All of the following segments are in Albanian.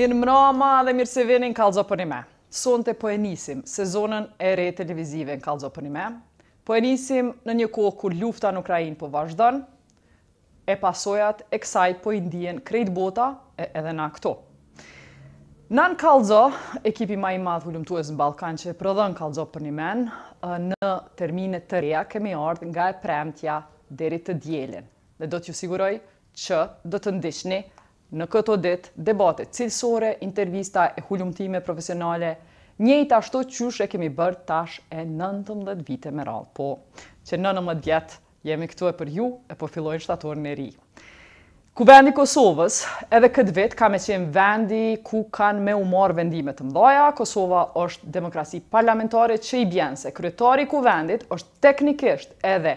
Mirë mrama dhe mirë se vini në kalzo për një me. Sonë të po e nisim sezonën e re televizive në kalzo për një me. Po e nisim në një kohë kur lufta në Ukrajin po vazhdan, e pasojat e kësaj po i ndijen krejt bota e edhe na këto. Na në kalzo, ekipi ma i madhë vullumtues në Balkan që e prëdhën kalzo për një men, në termine të reja kemi ardhë nga e premtja deri të djelin. Dhe do t'ju siguroj që do të një Në këto ditë, debate cilësore, intervista e hullumtime profesionale, njëjtë ashtu qysh e kemi bërë tash e 19 vite me rallë, po që 19 vjetë jemi këtu e për ju e po fillojnë shtatorin e ri. Kuvendi Kosovës edhe këtë vit ka me qenë vendi ku kanë me umor vendimet të mdoja. Kosova është demokrasi parlamentare që i bjenë se kryetari kuvendit është teknikisht edhe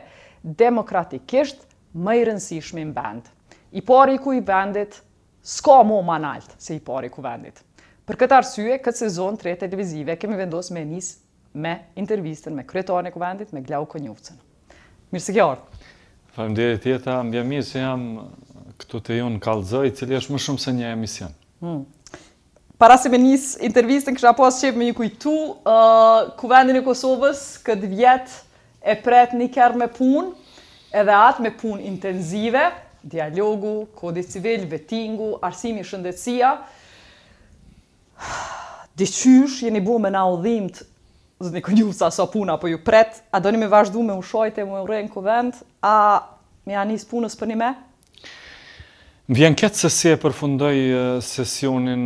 demokratikisht më i rënsishmi në vend. I pari ku i vendit s'ka mo ma nalt se i pari kuvendit. Për këtë arsye, këtë sezon 3 televizive kemi vendos me njës me intervjistën, me kryetarën e kuvendit, me Glau Konjufcen. Mirë se kjo orë. dhe tjeta, më bëjmë mirë se jam këtu të ju në kalëzëj, cili është më shumë se një emision. Hmm. Para se me njës intervjistën, kështë apo asë qepë me një kujtu, kuvendin e Kosovës këtë vjetë e pret një kërë me punë, edhe atë me punë intenzive, dialogu, kodi civil, vetingu, arsimi shëndetësia. Dyqysh, jeni bu me na u dhimt, zëni kënë ju sa sa puna, po ju pret, a do një me vazhdu me u shojt e me u rejnë këvend, a me anis punës për një me? Më vjen këtë se si e përfundoj sesionin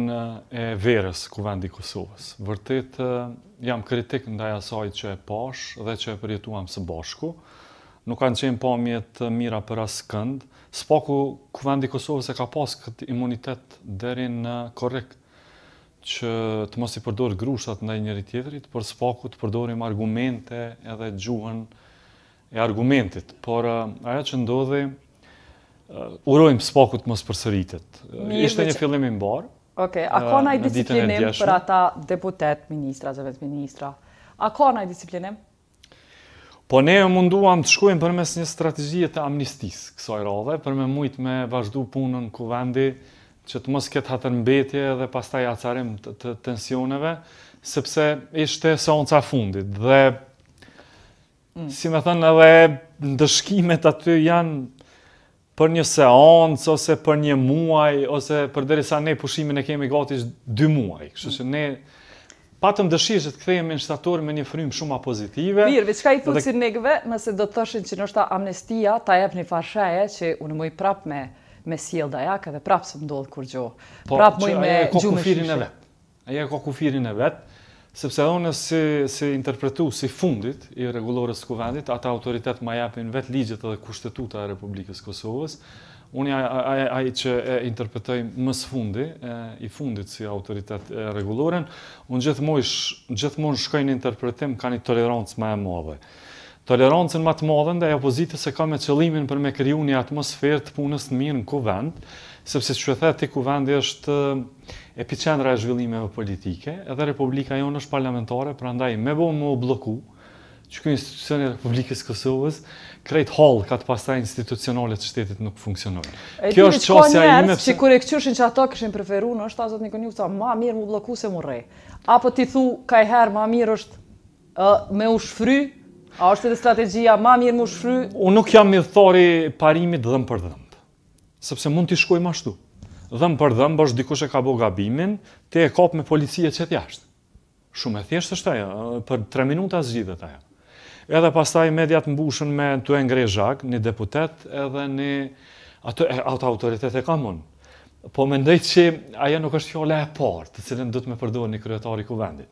e verës këvendi Kosovës. Vërtet, jam kritik ndaj sajt që e pash dhe që e përjetuam së bashku. Nuk kanë qenë pamjet mira për asë këndë, Spaku kuvendi Kosovës e ka pas këtë imunitet deri në korrekt që të mos i përdor grushat ndaj njëri tjetrit, por spaku të përdorim argumente edhe gjuhën e argumentit, por uh, ajo që ndodhi Uh, urojmë të mos përsëritet. Uh, ishte një fillim i mbar. Okej, okay. Uh, a ka ndaj disiplinë për ata deputet, ministra, zëvendës ministra? A ka ndaj disiplinë? Po ne e munduam të shkojmë për mes një strategjie të amnistis kësaj radhe, për me mujt me vazhdu punën ku vendi, që të mos këtë hatër mbetje dhe pastaj acarim të, të tensioneve, sepse ishte sonca fundit. Dhe, mm. si me thënë, edhe ndëshkimet aty janë për një seancë, ose për një muaj, ose për derisa ne pushimin e kemi gati dy muaj. Kështë që ne Patëm dëshirë që të këthejmë me me një frimë shumë a pozitive. Mirë, vi, i thukë si negëve, nëse do të thëshin që nështë amnestia, ta jep një farsheje që unë mu i prapë me me siel da jakë dhe prapë së më kur gjo. Po, prapë mu i me Gjumë shishë. Aja e ka kufirin e vetë, sepse dhe unë si interpretu si fundit i regulores të kuvendit, ata autoritet ma japin vetë ligjet edhe kushtetuta e Republikës Kosovës, Unë ajë që e interpretoj mësë fundi, e, i fundit si autoritet e reguloren, unë gjithmonë shkoj në interpretim ka një tolerancë ma e madhe. Tolerancën ma të madhe nda e opozitës e ka me qëlimin për me kriju një atmosferë të punës të mirë në kuvend, sepse që e the kuvendi është epicendra e zhvillimeve politike, edhe Republika jonë është parlamentare, pra ndaj me bo më bloku, që kjo institucioni Republikës Kosovës, krejt hall ka të pastaj institucionale që shtetit nuk funksionojnë. Kjo është çësia ime. Njerëz që kur e kthyshin që ata kishin preferuar, është ta zot Nikoniu tha, më mirë mu bllokou se mu rre. Apo ti thu ka herë më mirë është me u shfry A është edhe strategjia më mirë më shfry? Unë nuk jam i thori parimit dhëm për dhëm. Sepse mund t'i shkoj ma ashtu. Dhëm për dhëm, bash dikush e ka bo gabimin, ti e kap me policia çet jashtë. Shumë e thjeshtë është ajo, për 3 minuta zgjidhet ajo edhe pastaj mediat mbushën me të engre një deputet edhe një ato, ato autoritet e kamun. Po mendoj që aja nuk është fjole e partë, të cilën dhëtë me përdojnë një kryetari kuvendit.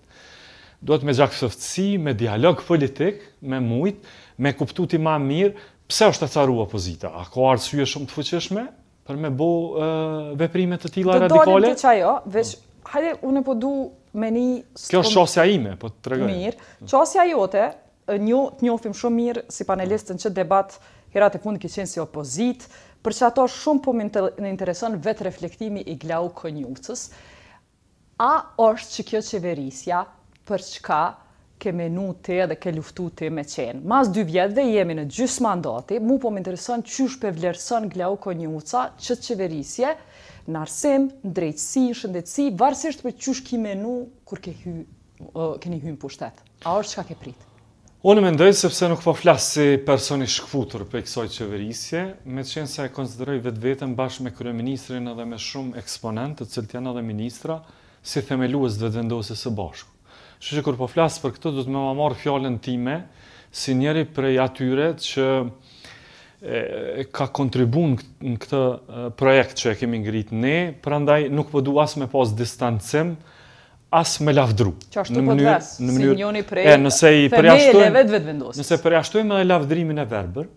Duhet me gjakë sëftësi, me dialog politik, me mujtë, me kuptu ti ma mirë, pse është të caru opozita? A ka arsye shumë të fëqeshme për me bo veprimet të tila radikale? Të dolim të qajo, veç, hajde, unë po du me një... Kjo është ime, po të regojnë. Mirë, shosja jote, një, të njofim shumë mirë si panelistën që debat herat e fundi ki qenë si opozit, për që ato shumë po më intereson vetë reflektimi i glau kënjusës. A është që kjo qeverisja për çka ke menu te dhe ke luftu te me qenë. Mas dy vjetë dhe jemi në gjysë mandati, mu po më interesën që shpe vlerëson glau konjuca që të qeverisje, në arsim, në drejtësi, në shëndetësi, varsisht për që shki menu kur ke hy, uh, keni hymë pushtet. A është qka ke pritë? Unë me ndojë sepse nuk po flasë si personi shkëfutur për kësoj qeverisje, me qenë se e konsideroj vetë vetën bashkë me kërëministrin edhe me shumë eksponentë, të cilët janë edhe ministra, si themeluës dhe vendosës së bashku. Shë që kur po flasë për këtë, du të me ma marë fjallën time, si njeri prej atyre që ka kontribun në këtë projekt që e kemi ngritë ne, prandaj nuk po du asë me posë distancim, Asë me lavdru. Në po mënyrë, në femeje e nëse i përjashtojmë, nëse përjashtojmë edhe lavdrimin e verber,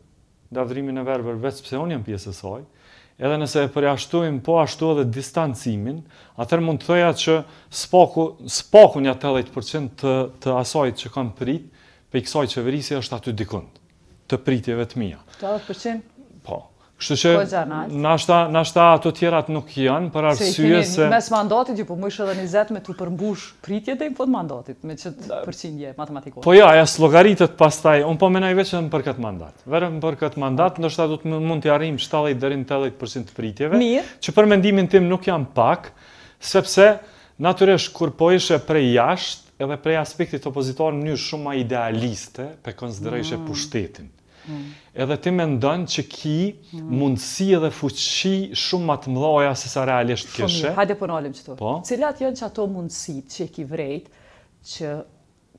lavdrimin e verber, vetë pëse onë jam pjesë e saj, edhe nëse përjashtojmë po ashtu edhe distancimin, atër mund të thëja që spaku një atë edhe të të asajt që kanë prit, për i kësaj qeverisi është aty dikund, të pritjeve të mija. Të përqen? Po, Kështu që nashta nashta ato tjerat nuk janë për arsye se mes mandatit ju po më shoh dhani zet me të përmbush pritjet i impon mandatit me çt përqindje matematikot. Po ja, logaritët pas pastaj, un po më nai vetëm për kët mandat. Vetëm për kët mandat, ndoshta do të mund të arrijm 70 deri në 80% pritjeve, që për mendimin tim nuk janë pak, sepse natyrisht kur po ishe prej jashtë, edhe prej aspektit opozitor në mënyrë shumë më idealiste, pe konsiderojshë mm. pushtetin edhe ti me ndonë që ki mundësi edhe fuqi shumë matë të mdoja se sa realisht Shumë, kishe. Hajde përnolim po që tu. Po? Cilat janë që ato mundësi që ki vrejt që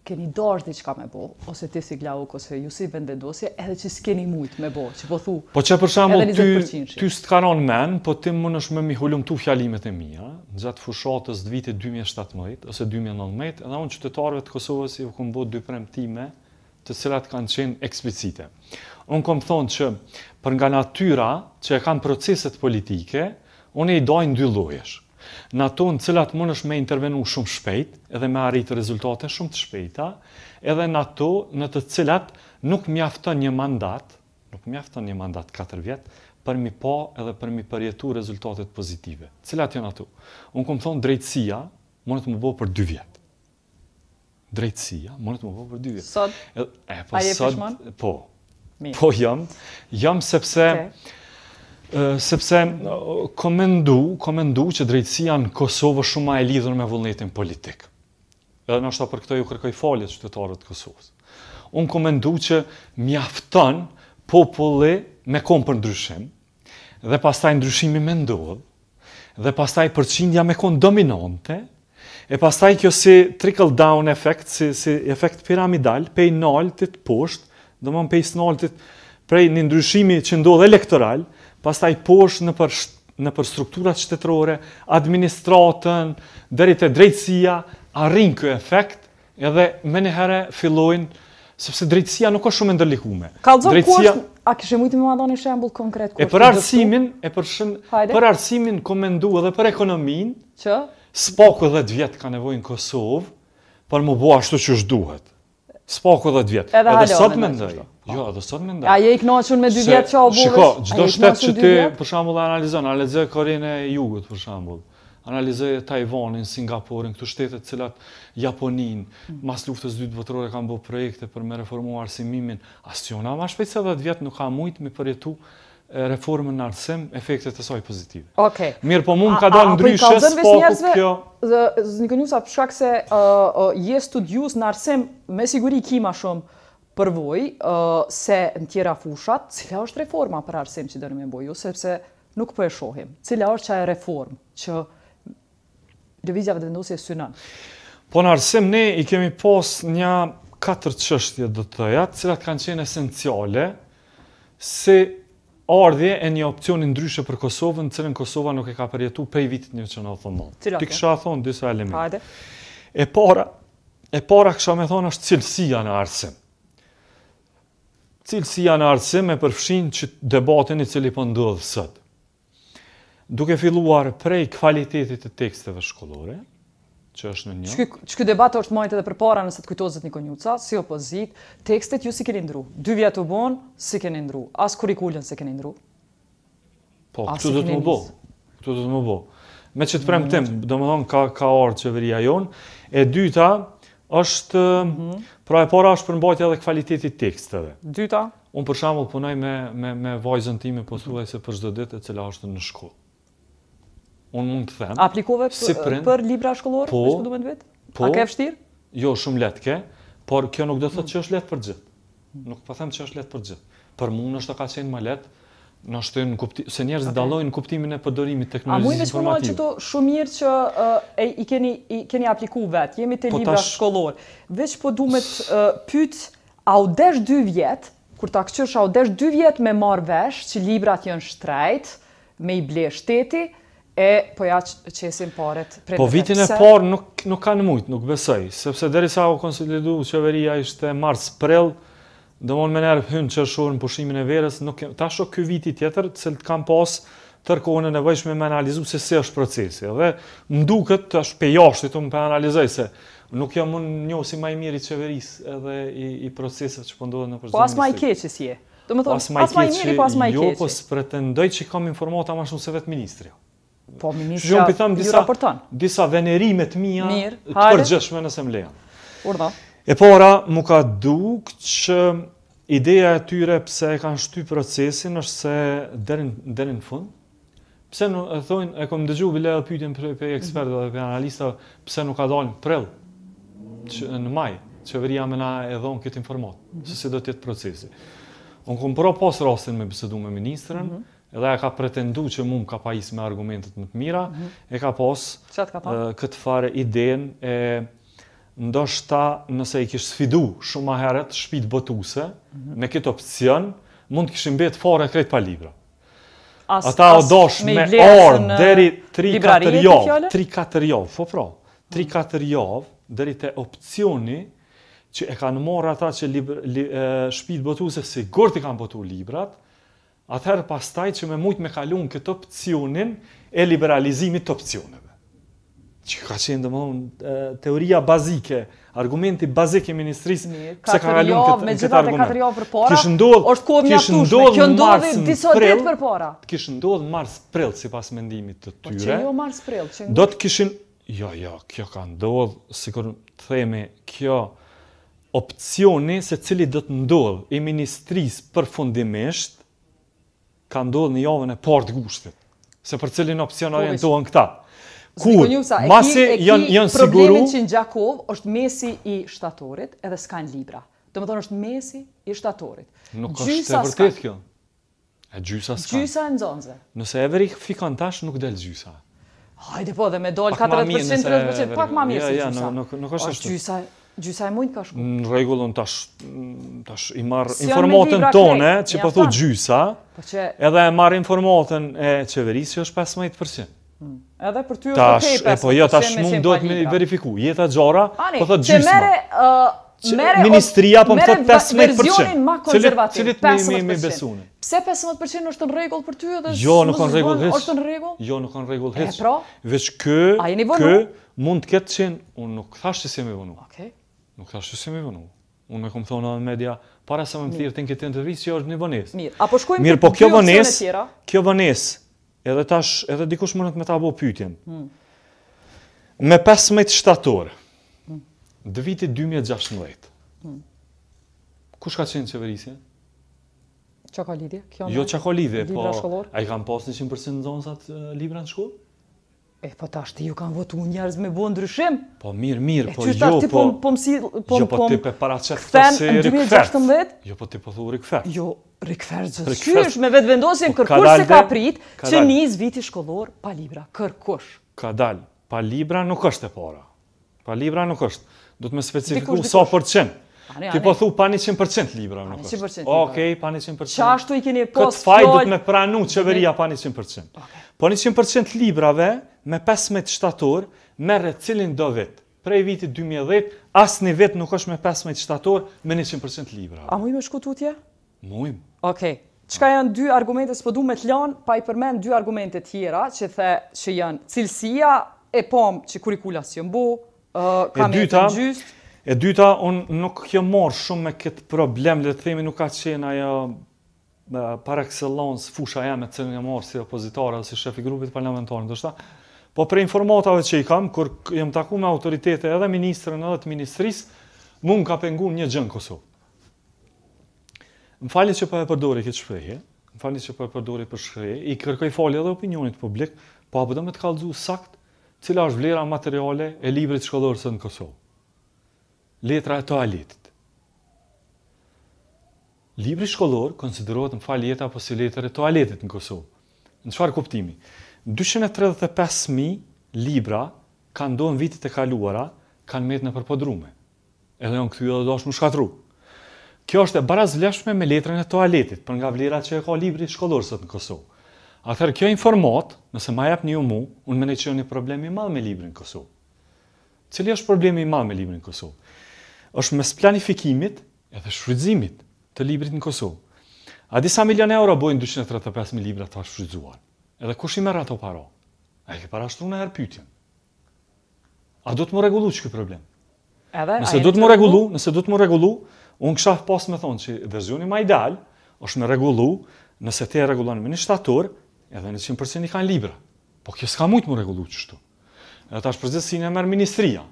keni dorë diçka me bo, ose ti si glau, ose ju si vendendosje, edhe që s'keni mujtë me bo, që po thu po që për shambull, Ty, ty s'të kanon men, po ti më nëshme me mi hullum tu fjalimet e mija, në gjatë fushatës dhe vitit 2017, ose 2019, edhe unë qytetarëve të Kosovës i vë këmë bo dy premtime, të cilat kanë qenë eksplicite. Unë kom thonë që për nga natyra që e kanë proceset politike, unë e i dojnë dy lojesh. Në ato në cilat mund është me intervenu shumë shpejt, edhe me arritë rezultate shumë të shpejta, edhe në ato në të cilat nuk mjafton një mandat, nuk mjafton një mandat 4 vjetë, për mi po edhe për mi përjetu rezultatet pozitive. Cilat janë ato? Unë kom thonë drejtësia, mund të më bo për 2 vjetë drejtësia, më në të më vërë për dyve. Sot, po, a je pishman? Po, po jam, jam sepse, sepse komendu, komendu që drejtësia në Kosovë shumë ma e lidhën me vullnetin politikë. Edhe nështë është për këto ju kërkoj faljet qytetarët Kosovës. Unë komendu që mjafton populli me kompë për ndryshim, dhe pastaj ndryshimi me ndodhë, dhe pastaj përçindja me dominante E pastaj kjo si trickle down effect, si, si efekt piramidal, pej naltit poshtë, do më pej së naltit prej një ndryshimi që ndodhe elektoral, pastaj poshtë në për, në për strukturat shtetërore, administratën, dherit e drejtsia, arrin kjo efekt, edhe me njëherë fillojnë, sepse drejtsia nuk është shumë ndërlikume. Kalzon drejtsia... A kishe mujtë me madhoni shembul konkret? E për arsimin, e për, shën, për arsimin komendu edhe për ekonomin, që? Spaku 10 vjet ka nevojnë Kosovë për më bua ashtu që shduhet. Spaku 10 vjet. Edhe, edhe sot mendoj. Jo, edhe sot mendoj. A je i knoqën me 2 vjet që u bë? Shiko, çdo shtet që ti për shembull analizon, analizoj Korenë e Jugut për shembull. Analizoj Tajvanin, Singaporin, këto shtete të cilat Japonin, mm. mas luftës dytë botërore kanë bërë projekte për me reformuar arsimimin. Asiona më shpejt se 10 vjet nuk ka shumë me përjetu reformën në arsim, efektet të saj pozitive. Mirë po mund ka do në ndryshës, po ku kjo... Një kënju sa përshkak se je studius në arsim, me siguri ki ma shumë përvoj, se në tjera fushat, cila është reforma për arsim që dërëme e boju, sepse nuk për po e shohim. Cila është qaj reform që revizja dhe vendosje së Po në arsim, ne i kemi pos një katër qështje dhe të jatë, cilat kanë qenë esenciale, se ardhje e një opcioni ndryshe për Kosovën, cilën Kosova nuk e ka përjetu prej vitit një që në Ti kësha thonë, disa element. Hajde. e para, e para kësha me thonë, është cilësia në arsim. Cilësia në arsim e përfshin që debatën i cili për po ndodhë sëtë. Duke filluar prej kvalitetit të teksteve shkollore, që është në një. Që këtë debatë është majtë edhe për para nëse të kujtozit një konjuca, si opozit, tekstet ju si keni ndru. Dy vjetë të bonë, si keni ndru. As kurikullën si keni ndru. Po, këtu dhe të më bo. Këtu dhe të më bo. Me që të premë mm, tim, do më thonë ka, ka orë qeveria jonë. E dyta është, mhm. pra e para është përmbajtja dhe kualitetit teksteve. Dyta? Unë për shambull punoj me, me, vajzën time, po se për zdo ditë e cila është në shkollë un mund të them. Aplikove për, si print, për libra shkollor, po, me vetë? Po, A ke fështirë? Jo, shumë letë ke, por kjo nuk do të thëtë hmm. që është letë për gjithë. Nuk po them që është letë për gjithë. Për mu është të ka qenë ma letë, Në shtojnë kupti... se njerëz okay. dalojnë kuptimin e përdorimit teknologjisë informative. A mu i veç përmallë që to shumë mirë që i, keni, i keni apliku vetë, jemi të po libra shkollorë. Veç po du me të desh dy vjetë, kur ta këqësh a desh dy vjetë me marë vesh, që librat t'jën shtrejtë, me i ble shteti, e po ja qesim paret. Po vitin e parë nuk kanë mujtë, nuk besoj, sepse deri sa o konsolidu qeveria ishte mars së prellë, do mon me nërë hynë shurë në pushimin e verës, ta shok kjo viti tjetër, cilë të kam pas tërkohën e nevojshme me analizu se se është procesi. Dhe më duket të është pejashti të më për analizaj se nuk jam mund njohë si maj mirë i qeverisë edhe i procesat që përndodhë po në përgjimin Po së të të të të më të të të të të të të të të të të të të të të të të Po, ministra, Shqyon, pithom, disa, Disa venerimet mija të përgjëshme nëse më lejan. Urdo. E para, mu ka duk që ideja e tyre pse e kanë shty procesin është se derin, në fund. Pse nuk e thonë, e kom dëgju bile dhe pytin për, për ekspertë dhe për analista, pse nuk ka dalën prill në maj, qeveria me na e dhonë këtë informatë, që se si do tjetë procesi. Unë kom pra pas rastin me bisedu me ministrën, mhm edhe e ka pretendu që mund ka pa me argumentet më të mira, mhm. e ka posë këtë fare idejen e ndoshta nëse i kishë sfidu shumë ma heret shpit botuse, mhm. me këtë opcion, mund të kishë mbetë fare krejt pa libra. Ata o dosh me orë dheri 3-4 javë, 3-4 javë fo pro, 3-4 mhm. javë, dheri të opcioni që e kanë morë ata që shpit botuse, se gërë të kanë botu librat, Atëherë pastaj që me mujtë me kalun këtë opcionin e liberalizimit të opcioneve. Që ka qenë dhe më unë, teoria bazike, argumenti bazik i ministrisë, se ka kalun këtë, jo, me argument. Me gjithate 4 për është kohë mja kjo ndodhi diso ditë për pora. Kishë ndodhë mars prill, si pas mendimit të tyre. Po që jo mars prill? Do të kishin, jo, jo, kjo ka ndodhë, si kur të themi, kjo opcioni se cili do të ndodhë i ministrisë përfundimisht, ka ndodhë një javën e parë të gushtit, se për cilin opcion orientohen këta. Kur, masi janë jan siguru... Problemin që në Gjakov është mesi i shtatorit edhe s'kan libra. Të më thonë është mesi i shtatorit. Nuk është e vërtet kjo. E gjysa s'kan. Gjysa e nëzonze. Nëse e veri fikan tash, nuk del gjysa. Hajde po, dhe me dollë 40%, 30%, pak ma mirë ja, si gjysa. Nuk, është është. Gjysa, Gjysa e të ka shku? Në regullën tash, tash i marrë informatën tone, që po thotë gjysa, po edhe e marë informatën e qeverisë që është 15%. Hmm. Edhe për ty është të okay, 15%. E po jo, tash mund do të verifiku. Jeta gjara, po thotë gjysma. Ani, që mere... Uh, ministria po më thot 15%. Mere verzionin ma konservativ, 15%. Mi, mi, Pse 15% është në regull për ty edhe... Jo, nuk në regull Është në Jo, nuk në regull hëqë. E pra? Vesh kë, kë mund të ketë qenë, unë nuk thashtë që si me vënu. Okej. Nuk thashë se më vonu. Unë me kom thonë në media, para sa më më thirë të në këtë intervjës, që është një vënes. Mirë, apo shkojmë Mirë, po kjo vënes, kjo vënes, edhe tash, edhe dikush mërët me ta bo pytjen. Hmm. Me 15 shtatorë, dhe vitit 2016, kush ka qenë qeverisje? Qa ka lidhje? Kjo jo, qa ka lidhje, po, a i kam pas 100% në zonësat libra në shkollë? E, po tash të ju kanë votu njerëz me bo ndryshim. Po, mirë, mirë, po jo po-, po-, po, jo, po... E, që ti po mësi... Jo, po ti pe para që të të se rikëfert. Jo, po ti po thuhu rikëfert. Jo, rikëfert zë shysh me vetë vendosin kërkush se ka prit, që njëz viti shkollor pa libra, kërkush. Ka dalë, pa libra nuk është e para. Pa libra nuk është. Do të me specifiku sa qenë. Ti po thu pa 100% libra, nuk është. Okej, pa 100%. Ço ashtu i keni post. Kët fajt dhëtë me pranu çeveria pa 100%. Po 100% librave me 15 shtator merr atë cilin do vit. Prej i viti 2010, asë një vet nuk është me 15 shtator me 100% libra. A mundi më shkut utje? Mundim. Okej. Çka janë dy argumente që du me të lëm, pa i përmend dy argumente tjera që the që janë cilësia e pom që kurrikulasi mbu, ë kam të gjysht. E dyta, un nuk kjo marr shumë me kët problem, le të themi nuk ka qenë ajo para excellence fusha jam me të cilën e marr si opozitor dhe si shef i grupit parlamentar, do të thotë. Po për informatave që i kam, kur jam takuar me autoritete edhe ministrin edhe të ministrisë, mund ka pengun një gjën Kosovë. M'falni se po e përdori këtë shprehje. M'falni se po e përdori për I kërkoj fali edhe opinionit publik, po apo do më të kallëzu sakt cila është vlera materiale e librit shkollor në Kosovë letra e toaletit. Libri shkollor konsiderohet në falë jetë apo si letër e toaletit në Kosovë. Në qëfar kuptimi? 235.000 libra kanë ndonë vitit e kaluara, kanë metë në përpodrume. Edhe në këtu jo dhe është më shkatru. Kjo është e bara zvleshme me letrën e toaletit, për nga vlera që e ka libri shkollor sot në Kosovë. Atëherë kjo informat, nëse ma jep një mu, unë me ne që një problemi madhë me librin Kosovë. Cili është problemi madhë me librin Kosovë? është mes planifikimit edhe shfrytëzimit të librit në Kosovë. A disa milion euro bojnë 235.000 libra të shfrytëzuar. Edhe kush i merr ato para? Ai që para shtunë herë pyetjen. A do të më rregullosh këtë problem? Edhe nëse do të më rregullu, nëse do të më rregullu, unë kisha pas më thonë se versioni më ideal është me rregullu nëse ti e rregullon me një shtator, edhe në 100% i kanë libra. Po kjo s'ka shumë të më rregullu kështu. Edhe tash përgjithësinë e ministria.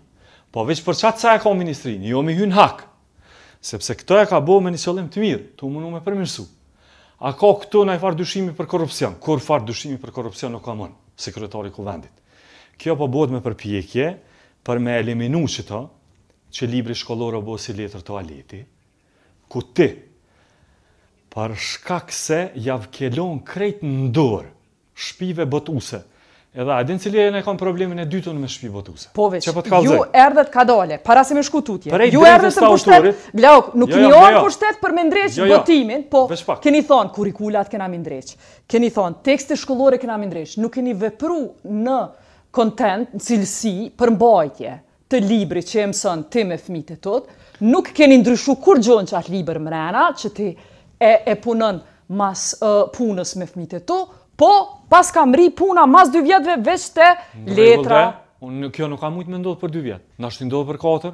Po veç për çat sa e ka ministrin, jo mi hyn hak. Sepse këto e ka bëu me një qëllim të mirë, tu mundu me përmirësu. A ka këto në farë dyshimi për korupcion? Kur farë dyshimi për korupcion nuk ka mënë, sekretari kuvendit. Kjo po bëhet me përpjekje për me eliminu që ta, që libri shkollor o bëhë si letër të aleti, ku ti, për shkak se javkelon krejt në dorë, shpive bëtuse, Edhe a din cilje e kanë problemin e dytën me shpi botuse. Po veç, po ju erdhet ka dole, para se me shku tutje. Ju erdhet të pushtet, glauk, nuk jo, jo, një jo, orë pushtet për me ndreq botimin, po keni thonë kurikulat kena me ndreq, keni thonë tekste shkullore kena me ndreq, nuk keni vepru në kontent, në cilësi, për mbajtje të libri që e mësën ti me fmitë të tëtë, nuk keni ndryshu kur gjonë që atë liber mrena, që ti e punën mas punës me fmitë të tëtë, po pas kam ri puna mas 2 vjetëve veç të letra. Unë kjo nuk kam mujtë me ndodhë për 2 vjetë. Në ashtë të ndodhë për 4,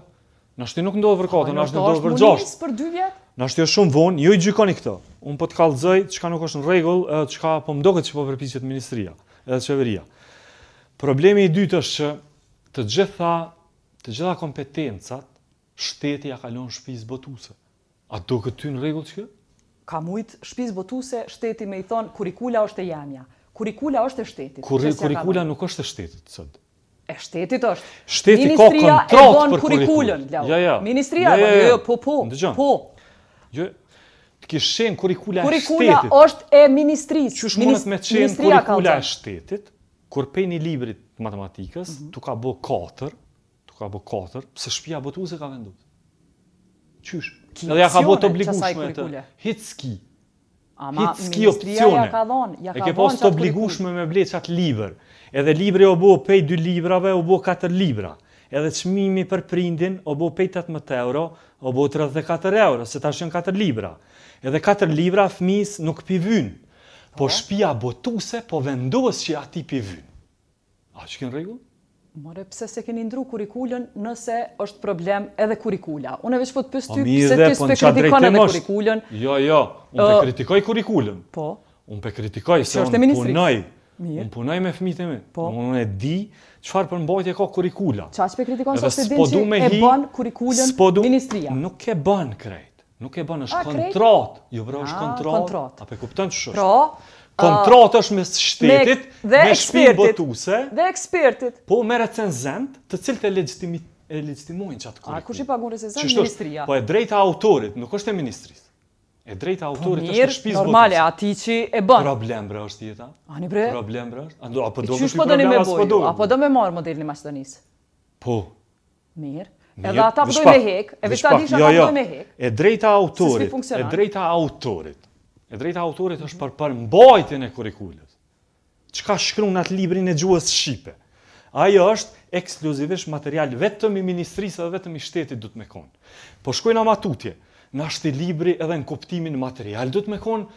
në ashtë të nuk ndodhë për 4, në ashtë të ndodhë për 6. Në ashtë të ndodhë për 2 vjetë? Në ashtë të shumë vonë, jo i gjykoni këto. Unë po të kalëzëj, që nuk është në regull, që ka po mdoke që po përpisjet Ministria edhe qeveria. Problemi i dytë është që të gjitha ka mujt shpis botuse shteti me i thonë kurikula është e jamja. Kurikula është e shtetit. Kurikula nuk është e shtetit, sëtë. E shtetit është. Shtetit ka kontrat për kurikulën. Ministria e bon kurikulën, lau. Ministria e bon, po, jo, po, po, po. Jo, të kishen shenë kurikula e shtetit. Kurikula është e ministrisë. Qështë mundet me të shenë kurikula e shtetit, kur pej një librit matematikës, mhm. tu ka bo 4, tu ka bo 4, pëse shpia botu se ka vendu. Qështë? Edhe ja ka bëu të obligueshme të. ski. Ama ski opcione. Ja ka dhon, ja ka e ke pas të obligushme me blet çat libër. Edhe libri u bë pej dy librave, u bë katër libra. Edhe çmimi për prindin u bë pej 18 euro, u bë 34 euro, se tash janë katër libra. Edhe katër libra fëmis nuk pi Po shpia botuse po, po vendos që aty pi A që kënë rregull? More, pse se keni ndru kurikullën nëse është problem edhe kurikulla? Unë e veç po të pëstu, ty, po pse ti po s'pe kritikon edhe kurikullën? Jo, jo, unë uh, pe kritikoj kurikullën. Po? Unë pe kritikoj se unë punoj. Unë punoj me fëmijët e mi. Po? Unë e di qëfar për mbajtje ka kurikulla. Qa që pe kritikon është se din që e ban kurikullën ministria? Nuk e ban krejt. Nuk e ban, është ah, kontrat. Jo, bra, është ah, kontrat. A, pe kuptan që shështë. Kontratë është me shtetit, me, dhe botuse. Dhe ekspertit. Po me recenzent, të cilët e legitimit legitimojnë që atë kërëtë. A, kush i pagun recenzent? ministria. Po e drejta autorit, nuk është e ministrisë. E drejta po, autorit është është me shpiz normale, mirë, Normale, ati që e bën. Problem bre është jeta. Ani bre? Problem bre është. A apo po po do me shpi problem, me boju, apo do me do me marë modelin e Macedonisë? Po. Mirë. edhe ata përdoj me hek, e vishta disha jo, jo. me hek. E drejta autorit, e drejta autorit, E drejta autorit është për për mbajtjen e kurrikulës. Çka shkruan në atë librin e gjuhës shqipe? Ajo është ekskluzivisht material vetëm i ministrisë dhe vetëm i shtetit do të më kon. Po shkojnë ama tutje, në ashtë libri edhe në kuptimin material do të më kon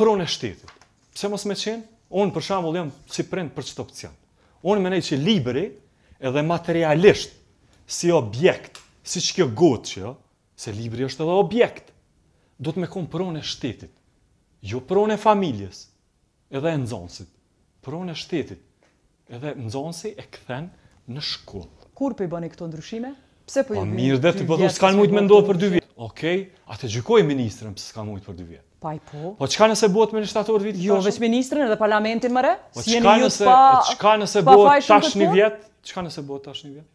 për shtetit. Pse mos më çën? Un për shembull jam si prind për çdo opsion. Un mendoj që libri edhe materialisht si objekt, si kjo gocë, se libri është edhe objekt. Do të më kon për shtetit. Jo prone familjes, edhe e nëzonsit. Prone shtetit, edhe nëzonsi e këthen në shkollë. Kur për po i bani këto ndryshime? Pse për po i po bani? Mirë dhe të përdo, s'ka në mujtë me ndohë për dy vjetë. Okej, okay, atë gjykoj ministrën pëse s'ka në mujtë për dy vjetë. Pa i po. Po çka nëse bëhet me në shtator vit? Jo, vetëm ministrën edhe parlamentin mëre? Po si jeni nëse, pa, Çka nëse bëhet tash një vjetë? Çka nëse bëhet tash një vjetë?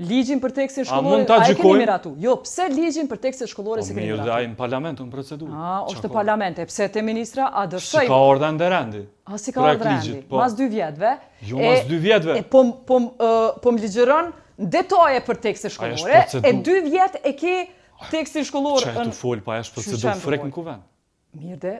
Ligjin për tekstin shkollor, a e keni mirë Jo, pse ligjin për tekstin shkollor e po, se keni mirë atu? A, mirë dajnë parlament, unë procedur. A, është po? parlament, e pse te ministra, a dërshoj... Si ka orda në dërendi. A, si ka orda në dërendi. Mas dy vjetëve. Jo, mas dy vjetëve. Po më ligjëron detaje për tekstin shkollor, e dy vjetë e ke tekstin shkollor... Qaj të folë, pa po, e është procedur, frek në kuvend. Mirë dhe,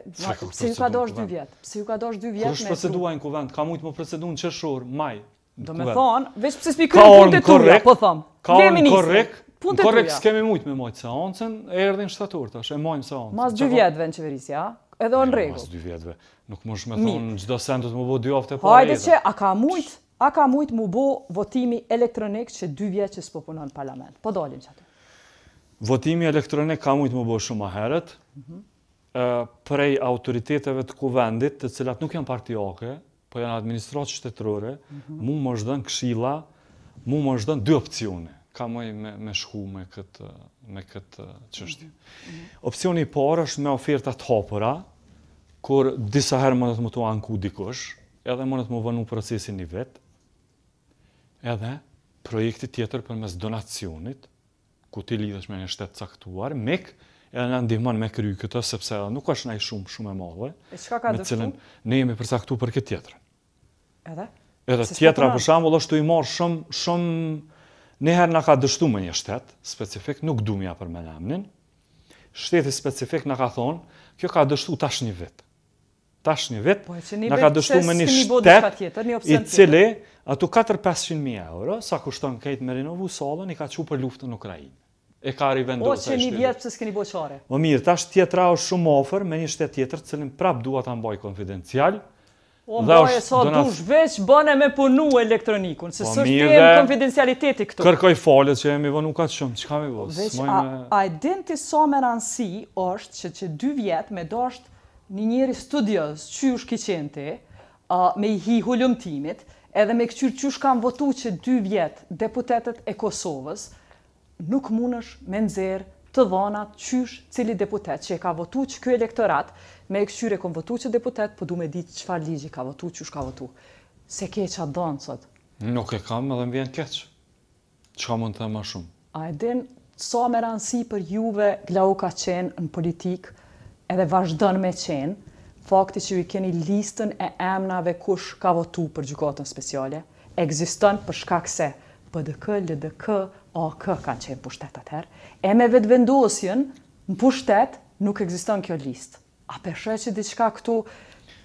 pse ju ka dosh dy vjetë? Pse ju ka dosh dy vjetë me... Kërë është procedua në kuvend, ka mujtë më procedu në qëshorë, maj, Do me thonë, veç pëse s'pi kërën punë të tuja, po thëmë. Ka orënë korek, në korek s'kemi mujtë me mojtë seancën, e erdhin shtator tash, e mojmë seancën. Mas dy vjetëve në qeverisja, edhe në jo, regu. Mas dy vjetëve, nuk mosh me thonë, në gjdo sen të mu bo dy ofte pa po edhe. që, a ka mujtë, a ka mu bo votimi elektronik që dy vjetë që s'po punon parlament. Po dolin që atë. Votimi elektronik ka mujtë mu bo shumë aheret, mm prej autoriteteve të kuvendit, të cilat nuk janë partijake, po janë administratë shtetërore, mhm. mu më është dhenë këshila, mu më është dhenë dy opcione, ka mëj me shku me këtë qështi. Mhm. Mhm. Opcioni i parë është me oferta të hapëra, kur disa herë më në të më të anku dikosh, edhe më në të më vënu procesin i vetë, edhe projekti tjetër për mes donacionit, ku ti lidhësh me një shtetë caktuar, me edhe na ndihmon me kry këtë sepse nuk është ndaj shumë shumë e madhe. E çka ka dëshmë? Cilin, ne jemi përcaktuar për këtë tjetër. Edhe? Edhe se tjetra për shembull është i marr shumë shumë Në herë na ka dështuar me një shtet specifik, nuk duam ja për me lëmnin. Shteti specifik na ka thonë, kjo ka dështuar tash një vit. Tash një vit. Po, na ka dështuar me një shtet I cili ato 4 500000 euro sa kushton këtë me rinovu sallën i ka çu për luftën në Ukrainë e ka rivendosur ashtu. Po çemi vjet pse s'keni bëçare. Më mirë, tash tjetra është shumë ofër me një shtet tjetër, të cilin prap dua ta mbaj konfidencial. O dhe është sa dush veç bënë me punu elektronikun, se po, s'është tema e konfidencialitetit këtu. Kërkoj falet që jemi vonu kaq shumë, çka më vës. Veç a, me... a identi sa so me rancsi është që çë dy vjet me dosht Një njeri studios, që ju shki uh, me i hi hullumtimit, edhe me këqyrë që ju shkam votu që dy vjetë deputetet e Kosovës, nuk mund është me nëzirë të dhona qysh cili deputet që e ka votu që kjo elektorat, me e këshyre kom votu që deputet, po du me ditë qëfar farë ka votu që shka votu. Se ke që atë dhonë, sot? Nuk e kam edhe më vjenë keqë. Që mund të dhe ma shumë? A e din, sa me ranësi për juve glau ka qenë në politikë edhe vazhdën me qenë, fakti që ju i keni listën e emnave kush ka votu për gjukatën speciale, egzistën për shkak se... PDK, LDK, AK ka qenë pushtet atëherë, e me vetë vendosjen në pushtet nuk egziston kjo listë. A përshë që diçka këtu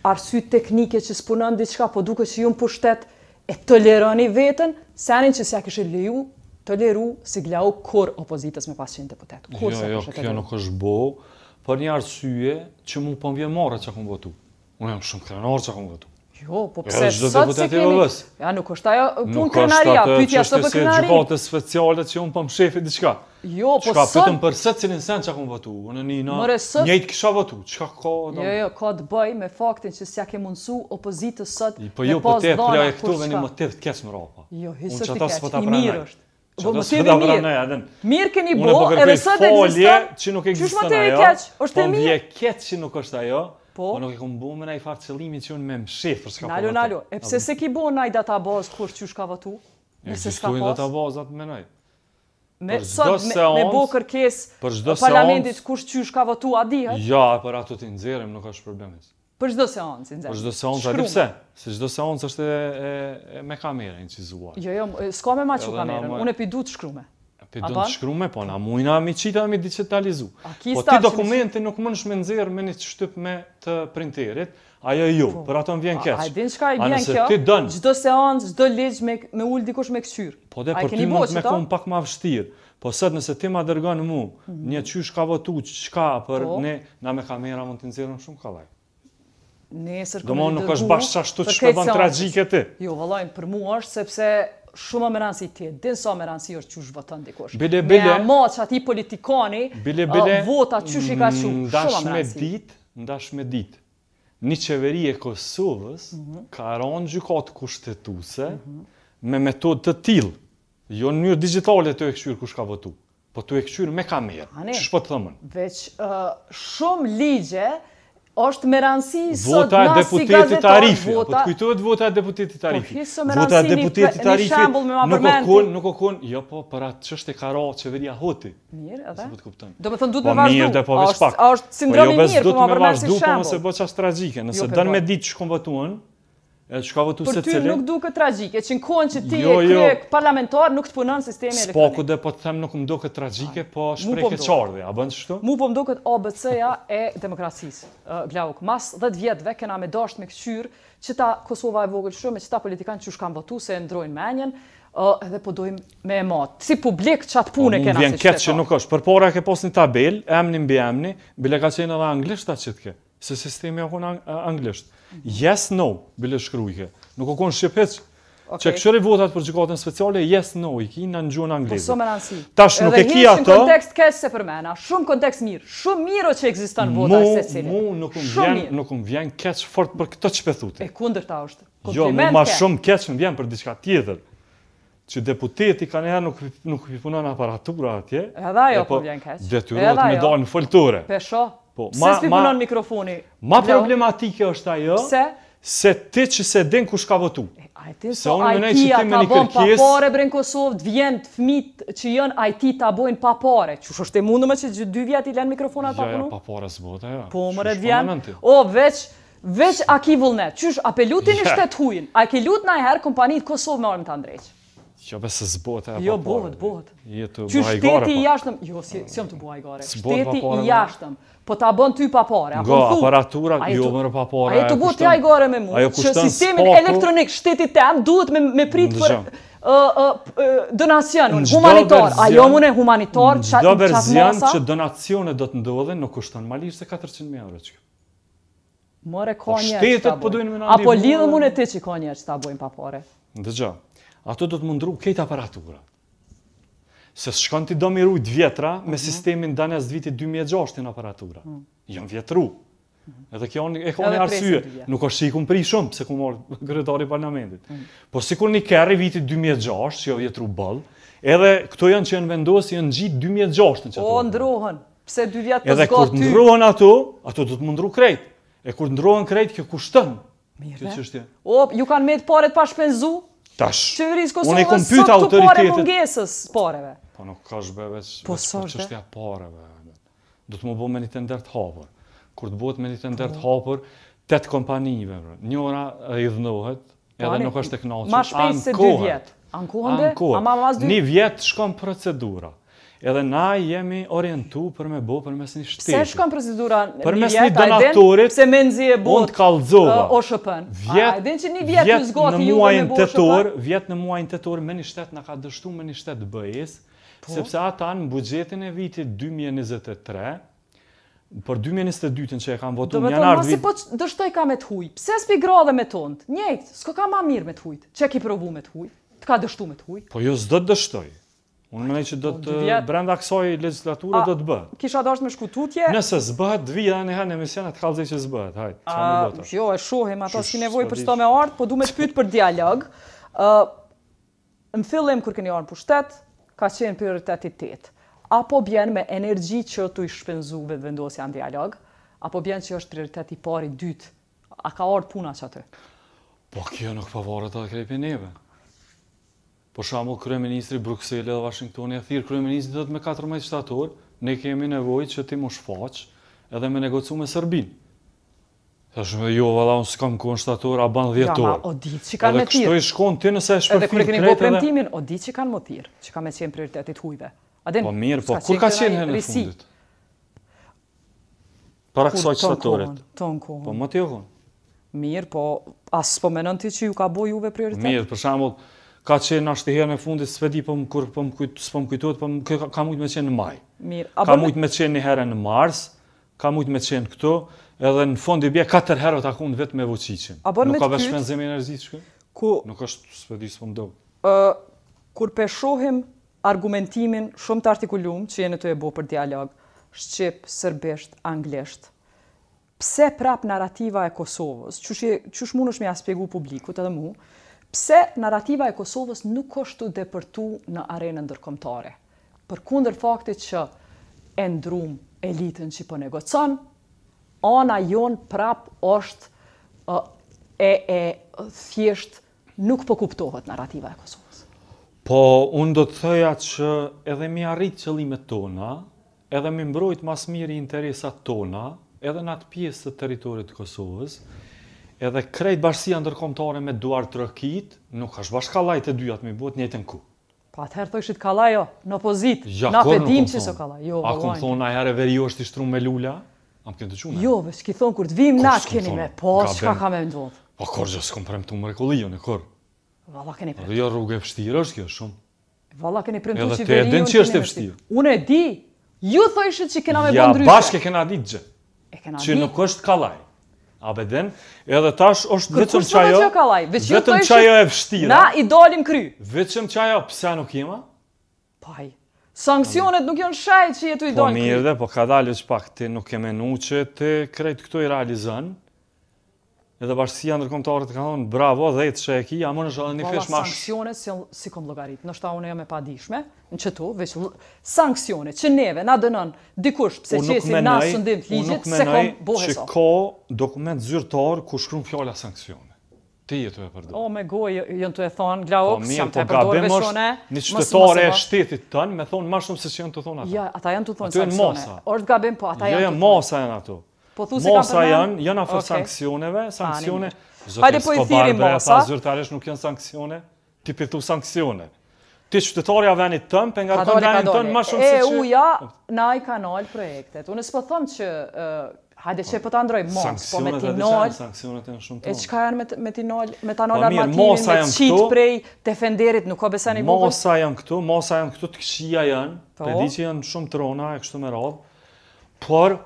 arsy teknike që spunën diqka, po duke që ju në pushtet e toleroni vetën, senin që s'ja kështë leju, toleru si glau kur opozitës me pas qenë deputet. jo, jo, kjo nuk është bo, për një arsye që mu përmë po vje marë që akumë votu. Unë jam shumë krenarë që akumë votu. Jo, po pse sot se kemi... Ja, nuk është ajo punë kërnaria, pytja së për kërnaria. Nuk është ajo punë që pytja së për diçka. Jo, po sot... Qa pëtëm për sëtë cilin sen që akum vëtu, në një njëjtë kisha vëtu, që ka ka... Jo, jo, ka të bëj me faktin që s'ja ke mundësu opozitës sëtë... Po jo, po te prea po këtu veni më të jo, të më rapa. Jo, hisë të i mirë është. Po më të të të të mirë, keni në të të të të të të të të të të të të të të të të të të Po, po nuk e kom bu me nai fakt qëllimin që un me mshef për s'ka. Nalo, po nalo, e pse se ki bu nai database kush çu shka votu? Nëse s'ka pas. Ku database at me nai? Me sot me, me bu kërkes për parlamentit kush çu shka votu a dihet? Eh? Jo, ja, për ato ti nxjerrim nuk ka as problem. Për çdo seancë nxjerrim. Për çdo a di pse? Se çdo seancë është e, e, e me kamerën incizuar. Jo, jo, s'ka më maçu kamerën. unë e pi dut shkruaj. Ti do të shkru me, po na mujna mi qita mi digitalizu. Po ti dokumenti nuk më nëshme nëzirë me një shtyp me të printerit, Ajo jo, po. për ato më vjen keq. Ai din çka i vjen kjo? Ti don. Çdo seancë, çdo ligj me me ul dikush me kshyr. Po dhe për ti mund të kon pak më vështirë. Po sot nëse ti ma dërgon mu, mhm. një çysh ka votu çka për po. ne na me kamera mund të nxjerrim shumë kollaj. Nesër kur do të. Domo nuk është bash ashtu çka bën tragjike ti. Jo, vallaj, për mua është sepse shumë më rëndësi ti, din sa më rëndësi është çu zhvëtën dikush. Bile, bile. Me ma që ati politikani, bile, bile, vota që shi ka që mm, shumë më rëndësi. Ndash me dit, ndash me dit. Një qeveri e Kosovës mm -hmm. ka rëndë gjukatë kushtetuse mm -hmm. me metodë të tilë. Jo në mënyrë digjitale të e këshyrë kush ka votu, po të e këshyrë me kamerë. Që të thëmën? Veç, uh, shumë ligje, është me ranësi sot nësi gazetarë. Vota e deputetit tarifi, po të kujtojtë vota e deputetit pra- tarifi. Po fjesë me ranësi një shambull me ma përmenti. Nuk o konë, nuk o konë, jo po, për atë që është e kara o qeveria hoti. Mirë, edhe? Po të Do me thënë du të po, me vazhdu, po, është sindromi mirë, po ma përmenti shambull. Po jo, besë du të me vazhdu, po mëse bo qashtë tragike. Nëse dënë jo, me ditë që shkonë E se cilin... Për ty nuk duke tragjike, që në kohën që ti jo, e jo. parlamentar nuk të punën sistemi elektronik. Spo ku dhe po të them nuk më duke tragjike, po shprej ke qardhe, a bëndë shtu? Mu po më duke ABC-ja e demokracisë, uh, Glauk. Mas 10 vjetëve kena me dasht me këqyrë që ta Kosova e vogël shumë, që ta politikanë që shkanë votu se e ndrojnë menjen, uh, edhe dhe po dojmë me e matë. Si publik po, që atë pune kena si qëtetar. vjen që nuk është, për pora ke pos një tabel, emni mbi emni, bile edhe anglisht se sistemi akun anglisht. Yes, no, bile shkrujke. Nuk o konë shqipeq, Okay. Që këshëri votat për gjikatën speciale, yes, no, i ki në gjuhën anglezë. Po së më nësi. Tash nuk e ki ato. Edhe hinsh në kontekst kesh se për përmena. Shumë kontekst mirë. Shumë mirë o që egzistan vota mu, se cilë. Mu nuk më vjen, mirë. nuk më vjen kesh fort për këtë që pëthuti. E kunder ta është. Kompliment jo, mu ma shumë kesh më vjen për diçka tjetër. Që deputeti ka njëherë nuk, nuk pipunan aparatura atje. Edha jo për po, po vjen kesh. Detyruat me dalë në foltore. Pesho. Po, ma, s'pi punon mikrofoni? Ma problematike është ajo. se? Se ti që se din kush ka votu. A ti se so, IT-a që ta bojnë kërkis... papore bre në Kosovë, vjen të fmit që jënë IT ta bojnë papare. Që është e mundëme që gjithë dy vjetë i lenë mikrofonat ja, papunu? Ja, papare së bota, ja. Po, më red O, veç, veç a ki vullnet. Qysh, apelutin pe i shtetë hujnë? A ke lutë në herë kompanit Kosovë me orëm të andreqë? Jo, pa se zbote papore. Jo, po? bëhet, bëhet. Je të bëhaj gare. Shteti i po. jashtëm, jo, si si të bëhaj gare. Shteti i jashtëm, po ta bën ty pa parë, apo thu. Aparatura jo më pa parë. Ai të bëhet ti me mua. Që sistemi elektronik shteti tan duhet me me prit për donacion humanitar. Ajo më ne humanitar çat çat masa. që donacione do të ndodhin nuk kushton më lirë se 400000 euro çka. Mëre ka po njerë që ta bojnë. Apo lidhë mune të që ka njerë që ta bojnë pa pare ato do të mundru këtë aparatura. Se shkon ti do miru të vjetra me mm -hmm. sistemin danes vitit 2006 në aparatura. Mm -hmm. vjetru. Mm -hmm. Edhe kjo e ka një arsye, nuk është si kum pri shumë se kum morë kërëtari parlamentit. Mm -hmm. Po sikur një kerri viti 2006, jo vjetru boll, edhe këto janë që janë vendosur janë gjit 2006 në çfarë. O ndrohen. Pse dy vjet të zgjat ty? Edhe kur ndrohen ato, ato do të mundru krejt. E kur ndrohen krejt, kjo kushton. Mirë. Kjo çështje. O, ju kanë me të parë të pa shpenzu? Tash, Qeveris Kosovës unë i kom pyta autoritetit... Sot të pareve. Po nuk ka shbe veç, po veç po qështja pareve. Do të më bo me një tender të hapër. Kur të bëhet me një tender të po. hapër, të të kompanive, bro. njëra e i dhënohet, edhe nuk është të knaqë. Ma shpej se dy vjetë. Ankohën dhe? Ankohën. Një vjetë shkon procedura edhe na jemi orientu për me bo për mes një shtetë. Se shkon prezidura një jetë a edhe në turit, me nëzje e uh, o shëpën. në muajnë të turë, vjet në muajnë të turë, me një shtetë në ka dështu me një shtetë bëjës, po. sepse ata në bugjetin e vitit 2023, Për 2022-ën që e kam votu një janarë Do të tonë, masi po dështoj ka me të hujë, pëse s'pi dhe me tonë, Njëjt, s'ko ka ma mirë me të hujë, që e ki provu me të hujë, të ka dështu me të hujë. Po jo s'do të dështoj, Unë mendoj që do po, të brenda kësaj legislaturët do të bë. Kisha do është me shkututje? Nëse zbëhet, dhvi dhe anë e hanë emisionat, të zi që zbëhet, hajtë, që Jo, e shohem, ato si nevoj për sto me ardhë, po du me shpyt për dialog. Në fillim, kur keni ardhë për shtetë, ka qenë prioritetit të të të të të të të të të të të të të të të të të të i të të të të të të të të të të të të Për po shembull, kryeministri i Brukselit dhe Washingtoni e thirr kryeministin vetëm me 14 shtator, ne kemi nevojë që ti mos faq edhe me negocuar me Serbinë. Thashme, jo, valla, unë s'kam kohën shtator, a ban 10 ja, orë. Ja, odit që kanë me tirë. Edhe kështoj shkon ti nëse e shpërfin kretë edhe... Edhe kërë keni po premtimin, edhe... odit që kanë më tirë, që ka me qenë prioritetit hujve. Aden, po mirë, po, kur ka qenë në fundit? Para kësoj shtatorët. shtatorit. kohën, Po më t'johon. Mirë, po, asë po ti që ju ka bo juve prioritet? Mirë, për shambull, ka qenë ashtë të herë në fundit, së përdi për po më kur, për po më kujtë, së më kujtë, po për ka, ka mujtë me qenë në maj. Mirë. Ka mujtë të qenë një herë në mars, ka mujtë të qenë këto, edhe në fund i bje 4 herë të akunë vetë me vëqicin. A bërë me të kytë? Nuk ka vesh penzim e Ku? Nuk është së përdi së për më do. Uh, kur argumentimin shumë të artikulum që jene të e bo për dialog, shqip, sërbisht, anglisht, pse prap narrativa e Kosovës, qësh, qësh mund është me aspegu publikut edhe mu, pse narrativa e Kosovës nuk ka shtu depërtu në arenën ndërkombëtare. Për kundër faktit që e ndrum elitën që po negocion, ana jon prap është e e thjesht nuk po kuptohet narrativa e Kosovës. Po un do të thëja që edhe mi arrit qëllimet tona, edhe mi mbrojt më së miri interesat tona edhe në atë pjesë të teritorit të Kosovës, edhe krejt bashkësia ndërkomtare me duar të rëkit, nuk është bashkallaj të dyat me buhet njëtën ku. Pa po të herë thëshit kalaj, jo, në opozit, në apetim që së kalaj. Jo, a këmë thonë, a herë e veri është i shtru me lulla, a më kënë të qunë? Jo, vë shki thonë, kur të vim na, keni me po, shka ka me ndonë. Pa po, kërë gjësë, këmë premë të mrekulli, jo, në Valla keni po, premë. Jo, rrugë e pështirë kjo, shumë. Valla keni është e Unë e di, ju që kena me Ja, bashkë kena E kena Që nuk është kalaj. A beden, edhe tash është vetëm qajo, vetëm qajo po e vështira. Na, i dolim kry. Vetëm qajo, pësa nuk jema? Paj, po sankcionet nuk janë shajt që jetu i po dolim kry. Po mirë dhe, po ka dalë që pak ti nuk e nuk që ti krejt këto i realizën. Edhe bashkësia ndërkombëtare të ka thonë bravo, dhe që e a mund të shohë një fesh mash. Sanksione si, si kom llogarit. Në shtatë unë jam e padijshme, në çeto, veç sanksione që neve na dënon dikush pse qesi na sundim të ligjit se kom bohe sot. Ka dokument zyrtar ku shkruan fjala sanksione. Ti je të e përdo. O, me gojë, jënë të e thonë, glau, po, mirë, të po e përdo, vesone. Një qëtëtore e shtetit tënë, me thonë, ma shumë se që jënë të thonë ata. Ja, ata janë të thonë sanksione. Ato janë masa. Orë të gabim, po, ata jo, janë jo, të thonë. Ja, janë masa janë ato. Po thu se kanë Mosa janë, janë afër sanksioneve, sanksione. Hajde po i thiri mosa. Sa zyrtarësh nuk janë sanksione, ti pirtu sanksione. Ti qytetarja e vendit tëm pengarkon vendin tëm më shumë se ç'i. E uja na në ka kanal projektet. Unë s'po them që Hajde që po të androj mos, po me tinol... Sankcionet janë e shumë të E që ka janë me tinol, me të anol armatinin, me të qitë prej të fenderit, nuk ka besani një Mosa janë këtu, mosa janë këtu të këshia janë, të po. që janë shumë trona, e kështu me radhë, por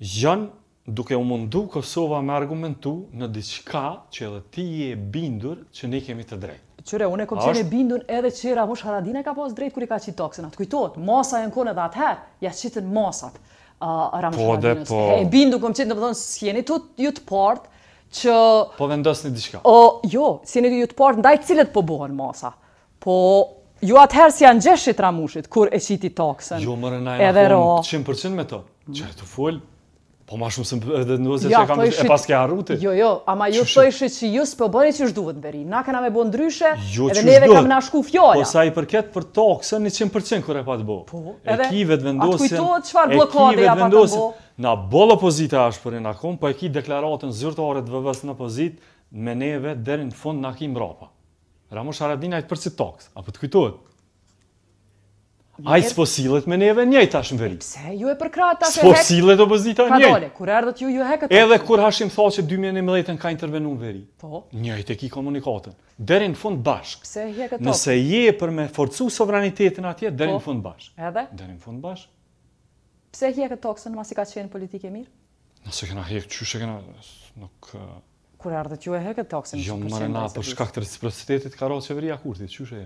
gjën duke u mundu Kosova me argumentu në diçka që edhe ti je bindur që ne kemi të drejtë. Qyre, unë e kom qenë bindun edhe që Ramush Haradin e ka pas drejt kër i ka qitë toksin. Atë kujtot, masa e në kone dhe atëherë, ja qitën masat uh, Ramush po, Haradinës. Po. E bindu kom qenë, në pëdhonë, s'jeni të ju të partë që... Po vendosni diçka. O, jo, s'jeni të ju të partë, ndaj cilët po bohen masa. Po, ju atëherë si janë gjeshit Ramushit, kur e qitë i toksin. Jo, mërë, na 100% me to. Qërë të full, Po ma shumë se edhe në vëzit ja, që kam po e paske arruti. Jo, jo, ama ju të ishi që ju s'po bëni që shduhet në beri. Na kena me bo ndryshe jo, edhe neve kam në shku fjolla. Po sa i përket për toksën, 100% qimë përqen kërë e pa të bo. Po, edhe, ekive të vendosin... Atë kujtojt qëfar blokade ja pa të bo. Na bolë opozita është për një nakon, po e ki deklaratën zyrtare të vëvës në opozit me neve dherin fund në aki rapa. Ramush Aradina e të përci toks, apo të kujtojt? A i s'po sillet me neve njëj tash më veri. Pse, ju e përkra tash e hek... S'po sillet opozita njëj. Kadole, kur erdhët ju, ju hekët... Edhe kur hashim tha që 2011-ën ka intervenu në veri. Po? Njëj të ki komunikatën. Deri në fund bashk. Pse hekët top? Nëse je për me forcu sovranitetin atje, deri po. në fund bashk. Edhe? Deri në fund bashk. Pse hekët top, se në masi ka qenë politike mirë? Nëse kena hekë, që shë kena... Nuk... Kur erdhët ju e hekët top, jo, se në shë Jo, më marë na, për shkak të reciprocitetit, ka rohë qeveria kurti, që shë e?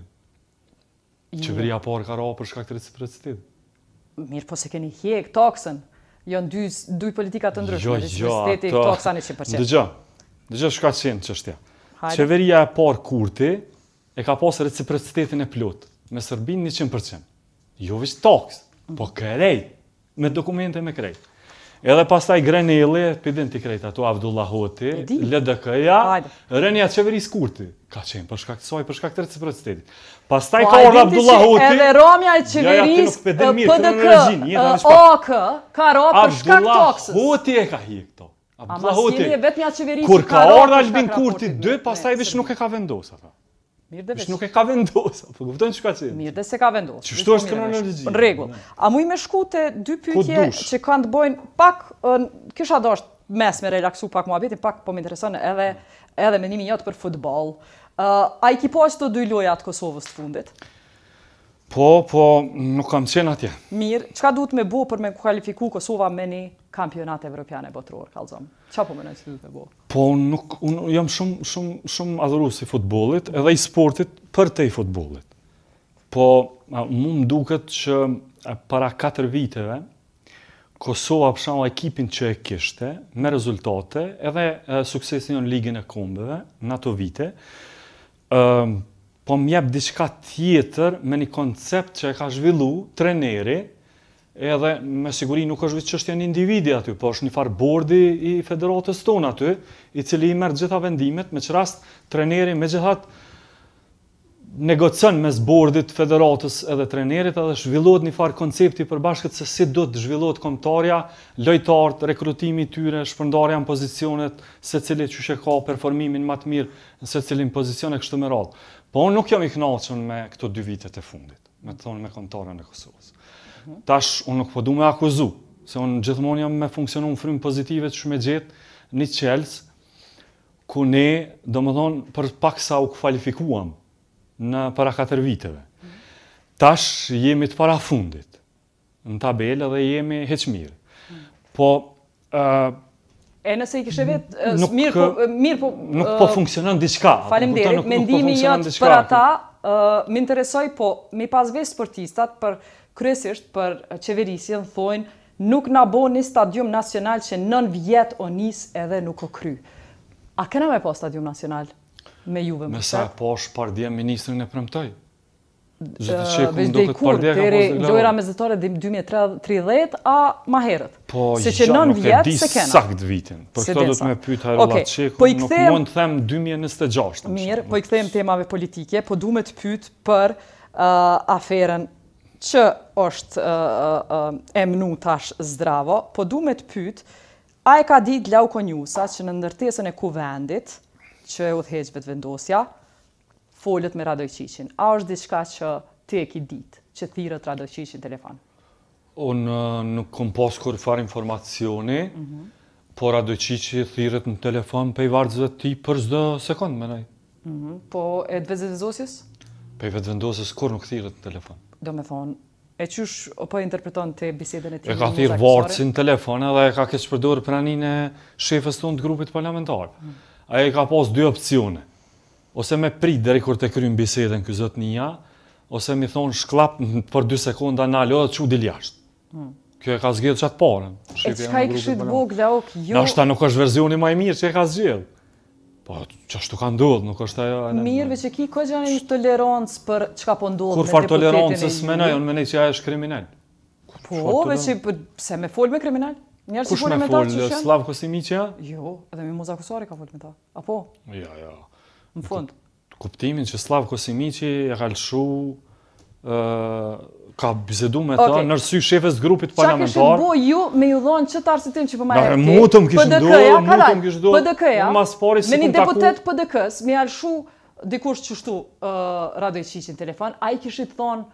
Qeveria parë ka ra për shkak të reciprocitetit. Mirë, po se keni hjek toksën. Janë jo, dy dy politika të ndryshme, jo, jo, taksa në 100%. Dëgjoj. Dëgjoj shka qenë çështja. Qeveria e parë kurti e ka pas reciprocitetin e plot me Serbinë 100%. Jo vetë toks, mm. po krejt me dokumente me krejt. Edhe pastaj grenë e jelë, pidin të krejt ato Abdullah Hoti, LDK-ja, rënë ja skurti. kurti. Ka qenë për shkak të soj, të rëtës për të stedit. Pastaj po, ka orë Abdullah Hoti, edhe romja e qeveris PDK, OK, ka ro për shkak të oksës. Abdullah Hoti e ka hi këto. Abdullah Hoti, kur ka orë Albin Kurti, dë pastaj vish nuk e ka vendosa ta. Mirë dhe vesh. Nuk e ka vendosur, po kupton çka thënë. Mirë dhe se ka vendosur. Ç'është është kronologji? Në rregull. A mui më shku te dy pyetje që kanë të bëjnë pak kisha dosh mes me relaksu pak më abitin, pak po më intereson edhe edhe mendimi jot për futboll. Uh, a i ki pas të dy loja Kosovës të fundit? Po, po, nuk kam qenë atje. Mirë, qka duhet me bo për me kualifiku Kosova me një kampionat e Evropiane botëror, kalëzom? Qa po me në që duhet me bo? Po, nuk, unë jam shumë, shumë, shumë adhuru si futbolit edhe i sportit për te i futbolit. Po, mu më duket që para 4 viteve, Kosova për shumë ekipin që e kishte, me rezultate edhe suksesin në ligin e Kombëve në ato vite, po më jep diçka tjetër me një koncept që e ka zhvillu treneri, edhe me siguri nuk është që është e individi aty, po është një far bordi i federatës tonë aty, i cili i merr të gjitha vendimet, me çrast treneri me gjithat me mes bordit federatës edhe trenerit edhe zhvillohet një far koncepti për bashkët se si do të zhvillohet komtarja, lojtartë, rekrutimi tyre, shpërndarja në pozicionet, se cili që që ka performimin matë mirë, se cilin pozicionet kështu më radhë. Po unë nuk jam i knaqën me këto dy vitet e fundit, me të thonë me kontarën e Kosovës. Mhm. Tash, unë nuk po du me akuzu, se unë gjithmonë jam me funksionu në frimë pozitive që me gjithë një qelsë, ku ne, do më thonë, për pak sa u kvalifikuam në para 4 viteve. Mhm. Tash, jemi të para fundit, në tabelë dhe jemi heqmirë. Mhm. Po, E nëse i kishe vetë, nuk, mirë, po, mirë po... Nuk po funksionon diçka. Falem diri, po mendimi jëtë për ata, më interesoj po, me pas sportistat, për kryesisht, për qeverisje, në thojnë, nuk na bo një stadium nacional që nën vjet o nis edhe nuk o kry. A këna me po stadium nacional me juve? Me sa e po shpardje ministrin e premtoj? Zhe të qekun duke të përdi e ka bëzë të Dhe 2013, kur, tëre gjojra 2030 a ma herët? Po, ja, nuk e di sakt vitin. Po këta do me pyta e rrëllat qekun, nuk mund të them 2026. Mirë, po i kthejmë temave politike, po du me të pytë për aferën që është e mnu tash zdravo, po du me të pytë, a e ka ditë la konjusa që në ndërtesën e kuvendit, që e udheqbet vendosja, folët me Radojqishin. A është diçka që ti e ki ditë, që thirët Radojqishin telefon? Unë uh, nuk kom pas kur farë informacioni, mhm. po Radojqishin thirët në telefon pe i vartëzve ti për zdo sekundë, menaj. Mhm. Po e të vëzit vëzosjes? Pe i kur nuk thirët në telefon. Do me thonë, E qësh o po për interpreton të bisedën e të E ka një një në telefon një e ka një një një një shefës një një një një një një ose me prit deri kur të kryjm bisedën ky zot në ose më thon shklap për 2 sekonda na lodh çu dil jashtë. Hmm. Kjo e ka zgjedhur çat parën. Shikoj. ka i kishit buk dhe ok jo. Jo, është nuk është versioni më i mirë se e ka zgjedh. Po çashtu ka ndodhur, nuk është ajo. Mirë, veçë ki ko gjani një tolerancë për çka po ndodh. Kur fort tolerancë s'më nai, unë mendoj që ajo është kriminal. Po, veçë se më fol me kriminal? Njerëz si fol me ta, eh, Slav Kosimiçi? Jo, edhe me muzakusari ka fol me ta. Apo? Ja, ja në fund. Kuptimin që Slav Simiqi e ka lëshu, ka bizedu me ta, okay. nërësy shefes të grupit parlamentar. Qa kishin bo ju me ju dhonë që të arsitim që përmajë po e ti? pdk të ka do, do, PDK-ja, më mas pari me një deputet PDK-s, me alëshu dikush që shtu uh, Radoj telefon, a i kishit thonë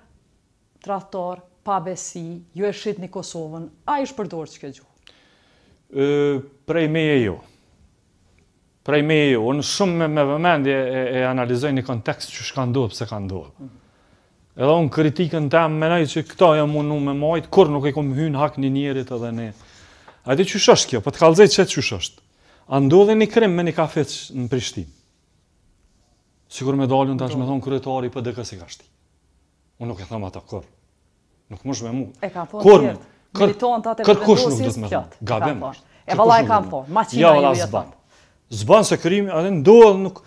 trahtor, pa besi, ju e shqit një Kosovën, a i shpërdorë që këgju? Uh, prej me e jo prej me ju, unë shumë me, me vëmendje e, analizoj një kontekst që shka ndohë, pëse ka ndohë. Edhe unë kritikën ta emë, menaj që këta jam mundu me majtë, kur nuk e kom hynë hak një njerit edhe ne. A di po që shështë kjo, për të kalzej që që shështë. A ndodhe një krim me një kafeq në Prishtinë. Sigur me dalën tash me thonë kryetari për dhe kësi ka shti. Unë nuk e thamë ata kërë. Nuk më shme mu. E ka thonë kërë. Kërë kërë kërë kërë kërë kërë kërë kërë kërë kërë e kërë zban se krimi, atë ndodh nuk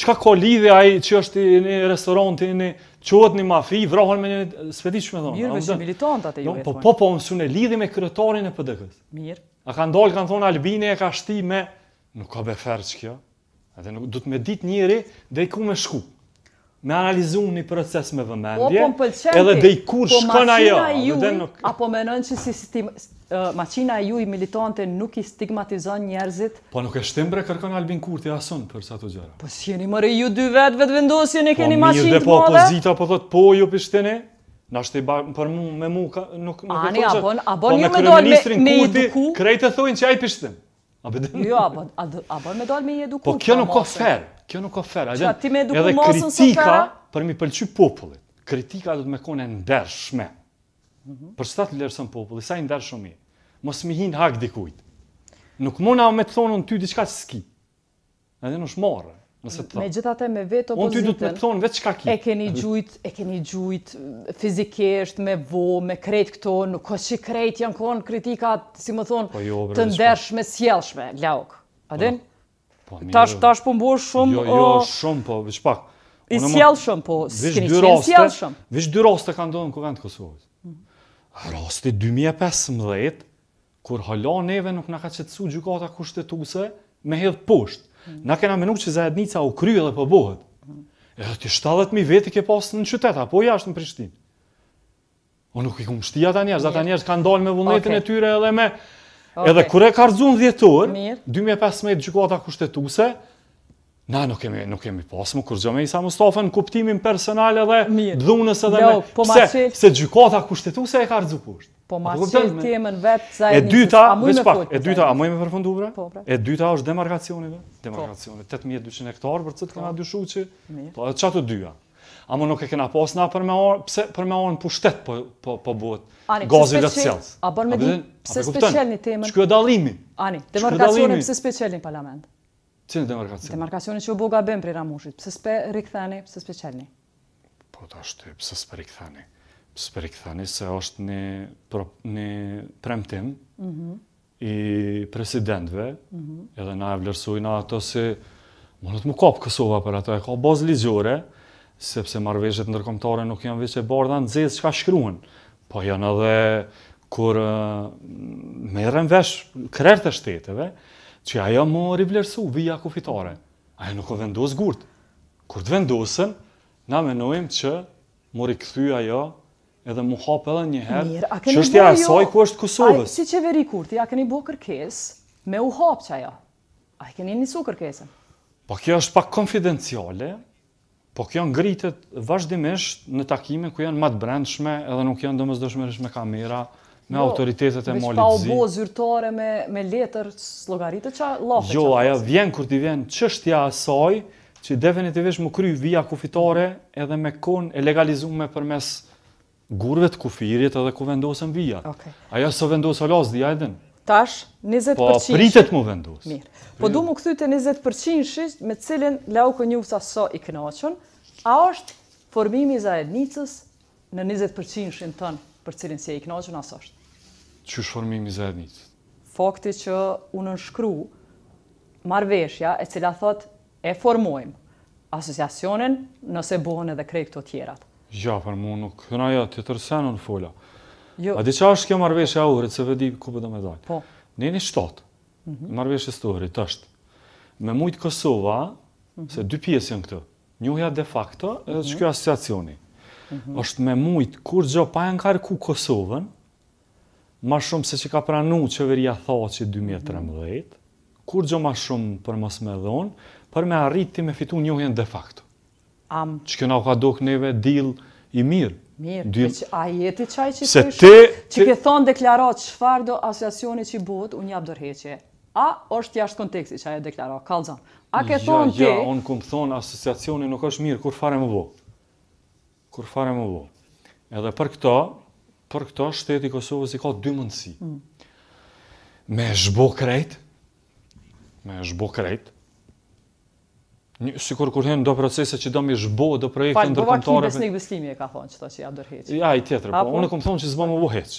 çka ka lidhje ai që është i në restorant i në çuat në mafi, vrohon me një spedish më thonë. Mirë, është militant atë juve. Po po po, unë sunë lidhje me kryetarin e PDK-s. Mirë. A ka ndal kan thonë Albini e ka me, nuk ka beferç kjo. Atë nuk do të më ditë njëri, dhe ku më shku me analizu një proces me vëmendje, po, po, edhe dhe i kur po, shkon ajo. Apo menon që si maqina ju i militante nuk i stigmatizon njerëzit? Po nuk e shtim bre kërkon Albin Kurti ason për sa të gjera. Po si jeni mëre ju dy vetë vetë vendosin e keni maqin të mëve? Po mirë dhe po opozita po thot po ju pishtene? Në ashtë i për mu, me mu, nuk e përqët. Ani, abon, abon, një me dojnë me i duku. Krejtë e thujnë që a i pishtim. Jo, a bë Jo, a bë, a, bë, me dalë me i eduku Po kjo nuk ka fer, kjo nuk ka fer. Qa, ti me eduku mosën së fer? kritika për mi pëlqy popullit. Kritika do të me kone ndershme. Mm -hmm. Për të lërësën popullit, sa i ndershme i. Mos mi hinë hak dikujt. Nuk mona me të thonë në ty diçka që s'ki. Edhe në shmorë. Nëse të... Me gjitha me vetë opozitën... Unë ty du të me thonë vetë E keni gjujt, e keni gjujt fizikisht, me vo, me kretë këto, nuk ka që krejt janë kon kritikat, si më thonë, po jo, bre, të ndershme, sjelshme, ljauk. A po. din? Po, mire... Tash, tash po mbush shumë... Jo, jo, shumë, po, vish pak. I sjelshme, po, s'keni qenë sjelshme. Vish dy raste kanë ndonë në Kosovës. Mhm. Rasti 2015, kur hala neve nuk në ka qëtësu gjukata kushtetuse, me hedhë poshtë. Mhm. Na kena menu që zajednica u kryu edhe pëbohet. Po edhe dhe ti 70.000 vete ke pasë në qyteta, po jashtë në Prishtinë. O nuk i kumë shtia ta njerës, ata njerës kanë dalë me vullnetin e tyre edhe me... edhe Edhe kure ka rëzun dhjetur, 2015 gjukata kushtetuse, Na nuk kemi nuk kemi më kurrë me Isa Mustafën kuptimin personal edhe dhunës edhe jo, me pse po se gjykata kushtetuese e ka rrezikuar. Po ma shqe temën vetë të zajnë. E dyta, me pak, e dyta, a me përfundu bre? Po bre. E dyta është demarkacioni dhe? Po. Demarkacioni, 8200 hektarë për cëtë po. kena dyshu që, po e qatë të dyja. Amo nuk e kena pas na për me orë, pse për me orë në pushtet po, po, po buhet gazi dhe cjellës. A bërë me di, pse special një temën? Shkjo dalimi. Ani, demarkacioni, pse special një parlament? Cine demarkacioni? Demarkacioni që u boga bëm për i Ramushit, pse spe rikëthani, pse special një? Po ta ashtu, pse spe rikëthani. Së i këthani se është një premtim mhm. i presidentve, mhm. edhe na e vlerësujna ato si më nëtë më kapë Kosova për ato, e ka bazë ligjore, sepse marveshjet ndërkomtare nuk janë vëqë e bardha në zezë që ka shkruen, po janë edhe kur me vesh kërërë të shteteve, që ajo më rivlerësu, vija kufitare Ajo nuk o vendosë gurtë. Kur të vendosën, na menojmë që mori rikëthy ajo edhe mu hapë edhe njëherë, që është ja e saj jo- ku është Kosovës. Si qeveri Kurti, a keni bo kërkes me u hapë që ajo? A i keni njësu kërkesën? Po kjo është pak konfidenciale, po kjo ngritet vazhdimisht në takime ku janë matë brendshme edhe nuk janë dëmës dëshmërish me kamera, me jo, autoritetet e molitëzi. Vesh pa bo zyrtore me letër slogaritët që lafe që lafe Jo, aja vjen kur ti vjen që është ja e saj, që definitivisht më kry via kufitare edhe me kon e legalizume për mes gurve të kufirit edhe ku vendosën vija. Aja së vendosë alas, dhja edhen. Tash, 20%. Po, pritet mu vendosë. Mirë. Po, du mu këthy të 20% me cilin lau kënju sa so i kënaqën, a është formimi za ednicës në 20% të për cilin si e i kënaqën, a është? Që është formimi za ednicës? Fakti që unë në shkru marveshja e cila thot e formojmë asosiasionin nëse bohën edhe krej këto tjerat. Ja, për mu nuk, këna ja, të tërsen në fola. Jo. A di qa është kjo marveshe e urit, se vedi ku për po me dalë? Po. Në një shtatë, mm -hmm. marveshe së të është, me mujtë Kosova, mhm. se dy pjesë janë këtë, njohja de facto, edhe që mhm. kjo asociacioni, mhm. është me mujtë kur gjo pa janë karë ku Kosovën, ma shumë se që ka pranu qeveria tha që 2013, kur gjo ma shumë për mos me dhonë, për me arriti me fitu njohjen de facto. Am. Që këna u ka dohë neve, dil i mirë. Mirë, dil... që a jeti qaj që të që ke thonë deklarat që farë do asociacioni që i botë, unë jabë dorheqje. A, është jashtë konteksti që a e deklarat, kalëzën. A ke ja, thonë ja, te... Ja, onë këmë thonë asociacioni nuk është mirë, kur fare më bo? Kur fare më bo? Edhe për këta, për këta shteti Kosovës i ka dy mëndësi. Mm. Me shbo krejtë, me shbo krejtë, Një, si kur kur do procese që do mi zhbo, do projekte në dërkomtare... Falë, po vakim besnik e ka thonë që ta që ja dërheqë. Ja, i tjetër, po, unë e kom thonë që zbo më buheqë.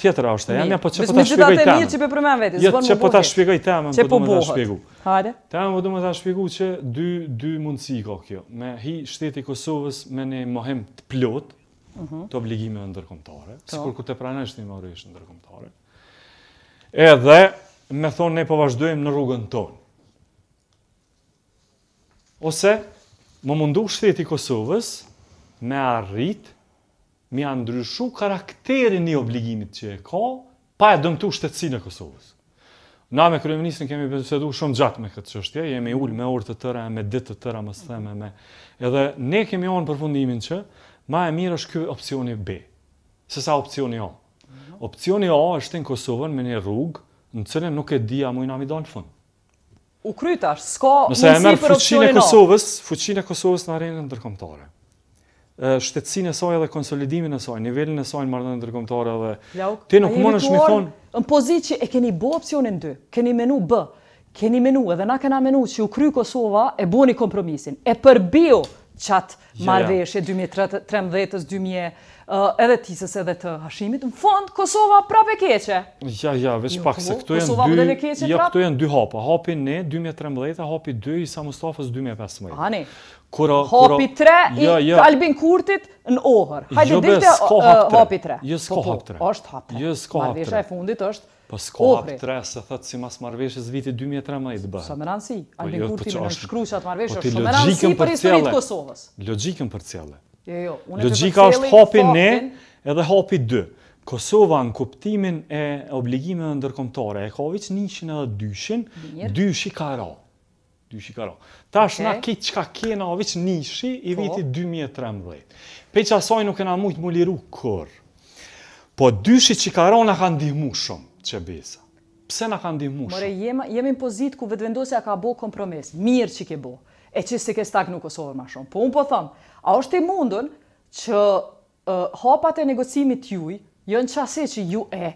Tjetër a është, jam ja, po që po ta shpjegoj temën. Mi që për përmen vetë, jo, zbo më buheqë. Që po ta shpjegoj temën, po do po më ta po do më ta shpjegu që dy, dy mundësi ka kjo. Me hi shteti Kosovës me një mohem të plot, mhm. të obligime në ndërkomtare, si të pranesht Edhe, me thonë, ne po vazhdojmë në rrugën tonë ose më mundu shteti Kosovës me arrit me andryshu karakterin një obligimit që e ka pa e dëmtu shtetësinë e Kosovës. Na me kryeministrin kemi bisedu shumë gjatë me këtë çështje, jemi ullë me orë të tëra, me ditë të tëra, mos theme me. Edhe ne kemi on përfundimin që më e mirë është ky opsioni B. Sesa opcioni opsioni A. Mhm. Opsioni A është në Kosovën me një rrugë në cilën nuk e di a mund na mi dal fund u krytash, s'ka mundësi për opcionin. Nëse e merë fuqin e Kosovës, fuqin e Kosovës në arenën ndërkomtare. Shtetsin e saj dhe konsolidimin e saj, nivelin e saj në marrëdhënë ndërkomtare dhe... Lauk, ti nuk mund Në pozit që e keni bo opcionin 2, keni menu bë, keni menu edhe na kena menu që u kry Kosova e bu një kompromisin. E përbio qatë marveshje yeah. Uh, 2013-2014, edhe tisës edhe të hashimit, në fond Kosova prapë e keqe. Ja, ja, veç jo, pak se po, këtu janë dy, keqe, këtu janë dy hapa. Hapi ne, 2013, hapi 2 Isa Mustafës 2015. Ani, kura, hapi 3 i Albin Kurtit në ohër. Hajde, jo, dhe, uh, hapi 3. Jo, s'ko po, po, hapi 3. është hapi 3. Jo, s'ko hapi 3. Marveshja e fundit është Po s'ko hap tre, se thëtë si mas marveshës viti 2013 bëhet. Sa më rënë si, alë në kur ti në shkru që atë marveshës, sa më rënë si për historit Kosovës. Logikën për cjele. Jo, jo, unë Logika është hopi ne edhe hopi 2. Kosova në kuptimin e obligimeve ndërkombëtare, e ka vic 100 edhe 200, dyshi ka ra. Dyshi ka ra. Tash okay. na kit çka kena vic 100 i po. vitit 2013. Peç asoj nuk kena shumë të muliru kur. Po dyshi çikarona ka ndihmu shumë qëbesa. Pse na ka ndihmu shumë? More, jemi, jemi në pozitë ku vetëvendosja ka bo kompromis. Mirë që ke bo. E që se ke stak nuk osohër ma shumë. Po unë po thëmë, a është i mundën që hapat e negocimit juj, jo në qasi që ju e,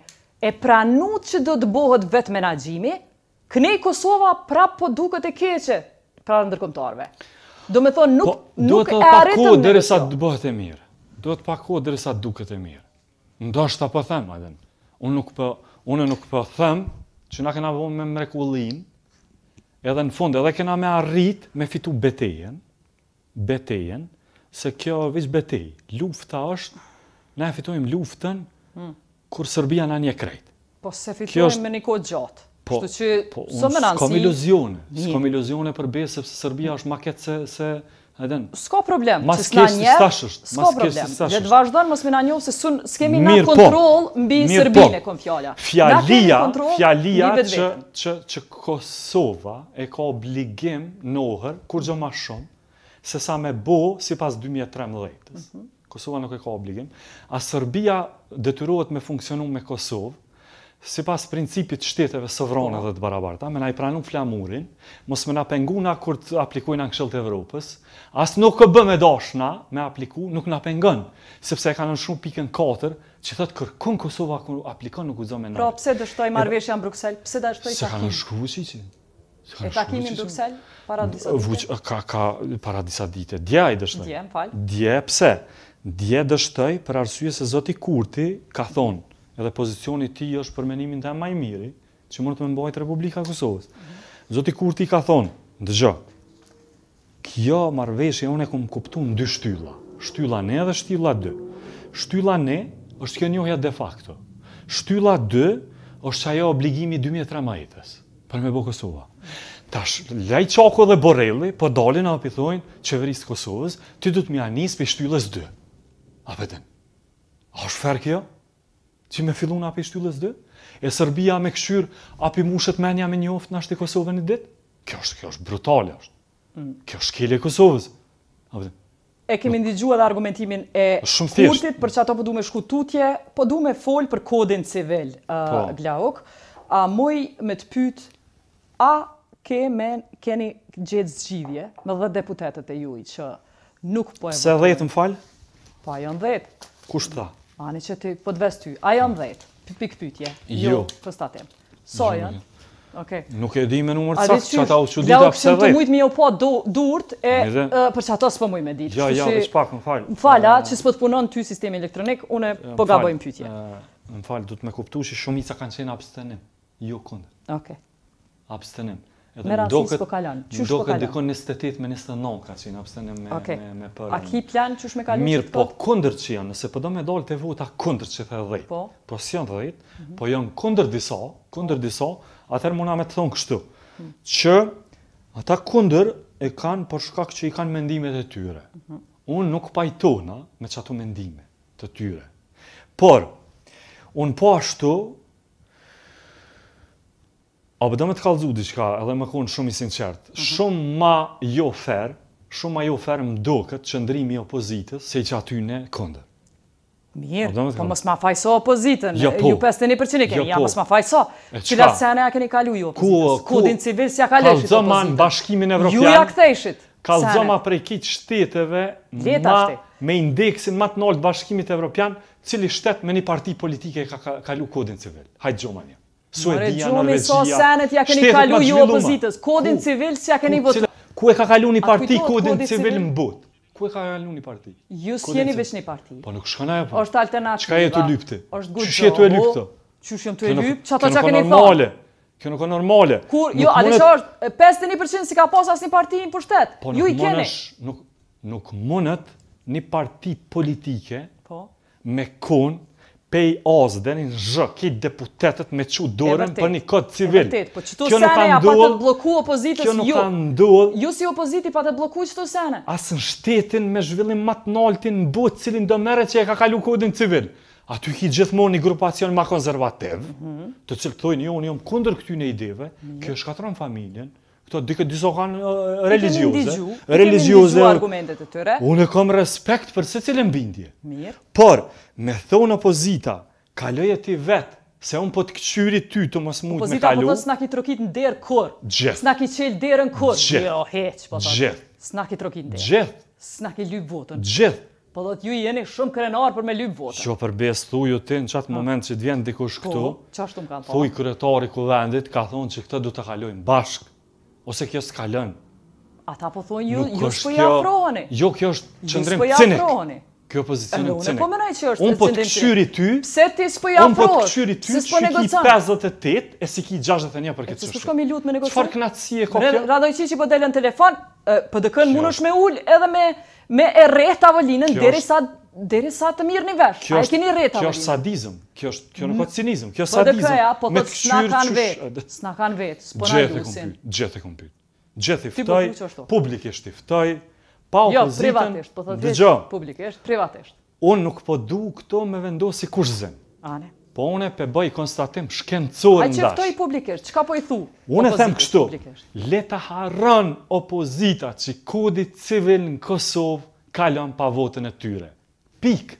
e pranut që do të bohët vetë menagjimi, këne i Kosova pra po duket e keqe pra në ndërkomtarve. Do me thonë, nuk, po, nuk e arritëm në rësio. Do të pako dërësa të bëhet e mirë. Do të pako dhere sa duket e mirë. Ndo është të po themë, Unë nuk po... Për Unë nuk po them që na kena vënë me mrekullin, edhe në fund edhe kena me arrit me fitu betejën, betejën se kjo vetë betejë, lufta është, na fitojm luftën hmm. kur Serbia na nje krejt. Po se fitojm me nikot gjatë. Po, Kështu që po, s'kam iluzione, s'kam iluzione për besë sepse Serbia është maket se se edhe Sko problem, që s'na njerë, sko problem, dhe të vazhdojnë mos me njohë se sun, s'kemi na po, kontrol mbi po. Sërbine, kom fjalla. Fjallia, fjallia që Kosova e ka obligim në nohër, kur gjë ma shumë, se sa me bo si pas 2013 Kosova nuk e ka obligim. A Serbia detyruhet me funksionu me Kosovë, si pas principit shteteve sovrane dhe të barabarta, me na i pranu flamurin, mos me na pengu na kur të aplikujnë në këshëllë të Evropës, asë nuk këbë me doshna me apliku, nuk na pengën, sepse e ka në shumë pikën 4, që thëtë kërkun Kosova kërë aplikon, nuk u zonë me nërë. Pra, pëse dështoj marvesh janë Bruxelles, pëse dështoj takim? Se ka në shku që që që që që që që Ka që që që që që që Dje që që që që që që që që që që që që edhe pozicioni ti është përmenimin të e maj miri, që mund të me mbajt Republika Kosovës. Zoti Kurti ka thonë, dëgjë, kjo e unë e kom kuptu në dy shtylla, shtylla ne dhe shtylla dë. Shtylla ne është kjo njohja de facto. Shtylla dë është që ajo obligimi 2003 majtës për me bo Kosova. Tash, lejtë qako dhe borelli, po dalin a pithojnë, qeveris Kosovës, ty du të mja njës për shtyllës dë. A pëtën, a është ferë kjo? që me fillun api shtyllës dhe, e Serbia me këshyrë api mushet menja me një në ashtë i Kosovë një ditë, kjo është, kjo është brutale, është. Mm. Kjo është kjele i Kosovës. E kemi ndigjua dhe argumentimin e kurtit, për që ato përdu po me shku tutje, përdu po me folë për kodin civil, uh, po. Glauk, a moj me të pytë, a keni gjithë zgjivje me dhe deputetet e juj, që nuk po e vërë. Se dhejtë më falë? Pa, janë dhejtë. Kushtë ta? Ani që ti po të vesë ty, a janë dhejtë, pik pytje, jo, për jo, statim. So janë? Nuk e di me numër të saktë, që ata u që dita pëse dhejtë. Ja, përshim të mujtë mi jo po durët, e për që ata s'po mujtë me ditë. Ja, ja, dhe shpak, më falë. Më falë, a, që s'po të punon ty sistemi elektronik, une po gabojmë pytje. Më falë, du të me kuptu që shumica kanë qenë abstenim, jo kënde. Ok. Abstenim. Edhe me rasis po kalon. Po kalon? dikon 28 me 29 ka që abstene me, me, për... A ki plan që me kalon? Mirë, po, po? kunder që janë, nëse po do me dollë të vota kunder që të dhejtë, Po? Po si janë dhejtë, mhm. po janë kunder disa, kunder disa, atër muna me të thonë kështu, mhm. që ata kunder e kanë për shkak që i kanë mendimet e tyre. Mhm. Unë nuk pajtona me që ato mendime të tyre. Por, unë po ashtu apo do më të kallëzu diçka, edhe më kon shumë i sinqert. Mhm. Shumë ma jo fer, shumë ma jo fer më duket çndrimi i opozitës se që aty në kënd. Mirë, po kallë... mos ma faj so opozitën, jo, po. ju 51% keni, jo, ja, po. ja mos ma faj so. Cilat sene a keni kalu ju opozitës? Ku, ku, din civil si a ka leshit opozitën? në bashkimin evropian, ju ja këtheshit, kalëzoma prej kitë shteteve, ma, me indeksin më të nolë të bashkimit evropian, cili shtetë me një parti politike ka, kalu kodin civil. Hajtë gjoma Suet dia në Norvegji. Sa senet ja keni kalu ju opozitës, kodin civil s'ja keni votë. Ku e ka kalu një parti kodin civil në botë? Ku e ka kalu një parti? Ju s'jeni veç një parti. Po nuk shkën ajo pa. Po. Është alternativa. Çka të lypti? Është gjë. Çu e lypto. Çu shjem të lyp, çata çka keni thonë. Kjo nuk e normale. Kur jo, a di 51% si ka pas asnjë parti në pushtet. Po ju i keni. Nuk nuk një parti politike. Po me konë pej ozë dhe një zhë, ki deputetet me që dorën për një kodë civil. E vërtet, po qëto sene ja patët bloku opozitës ju. Kjo nuk ka kanë Ju si opoziti të bloku qëto sene. Asë në shtetin me zhvillim matë naltin në botë cilin do mere që e ka kalu kodin civil. A ty ki gjithmonë një grupacion ma konservativ, mhm. të cilë të thojnë jo, unë jom kundër këty një ideve, mhm. kjo shkatron familjen, këto dikë disa kanë religjioze, religjioze argumentet e tyre. Unë e kam respekt për secilën bindje. Mirë. Por me thon opozita, ka kaloje ti vet Se un po të kçyri ty të mos mund të kalu. Opozita po s'na ki trokit në derë kur. Gjeth. S'na ki qel derën kur. Gjeth. Jo, heq, po thot. Gjeth. S'na ki trokit në derë. Gjeth. S'na ki lyp votën. Gjeth. Po thot, ju jeni shumë krenar për me lyp votën. Qo jo, për bes thuju ti në qatë po. moment që të vjen dikush po, këtu. Po, që ashtu më kanë thonë. Thuj kretari ku ka thonë që këtë du t'a kalojnë bashkë ose kjo s'ka lën. Ata po thonë ju, jo, ju jo s'po ja afroheni. Jo, kjo është jo qëndrim cynik. Kjo pozicion cynik. Unë po mënoj unë po të këshyri ty. Pse ti s'po ja afrohet? Unë po të këshyri ty, që ki 58 e si ki 61 për këtë qështë. E që s'po mi lutë me negocion? Qëfar knatësi e kokja? Radoj që që po delën telefon, pëdëkën mund është me ullë edhe me, me e rehtë tavolinën, deri sa Dere sa të mirë një vesh, a e keni reta. Kjo është jo? sadizm, kjo është kjo nuk është mhm. cinizm, kjo është sadizm. Po dhe kreja, po të s'na kanë vetë, s'na kanë vetë, s'po në e dusin. Gjetë e kompit, gjetë e publikisht i fëtaj, pa o pozitën, dhe gjo, publikisht, privatisht. Unë nuk po du këto me vendosi kush zemë. Ane. Po une pe bëj konstatim shkencorën dash. A që fëtoj publikisht, që po i thu? Unë e them kështu, le të harën opozita që kodit civil në Kosovë kalon pa votën e tyre pik,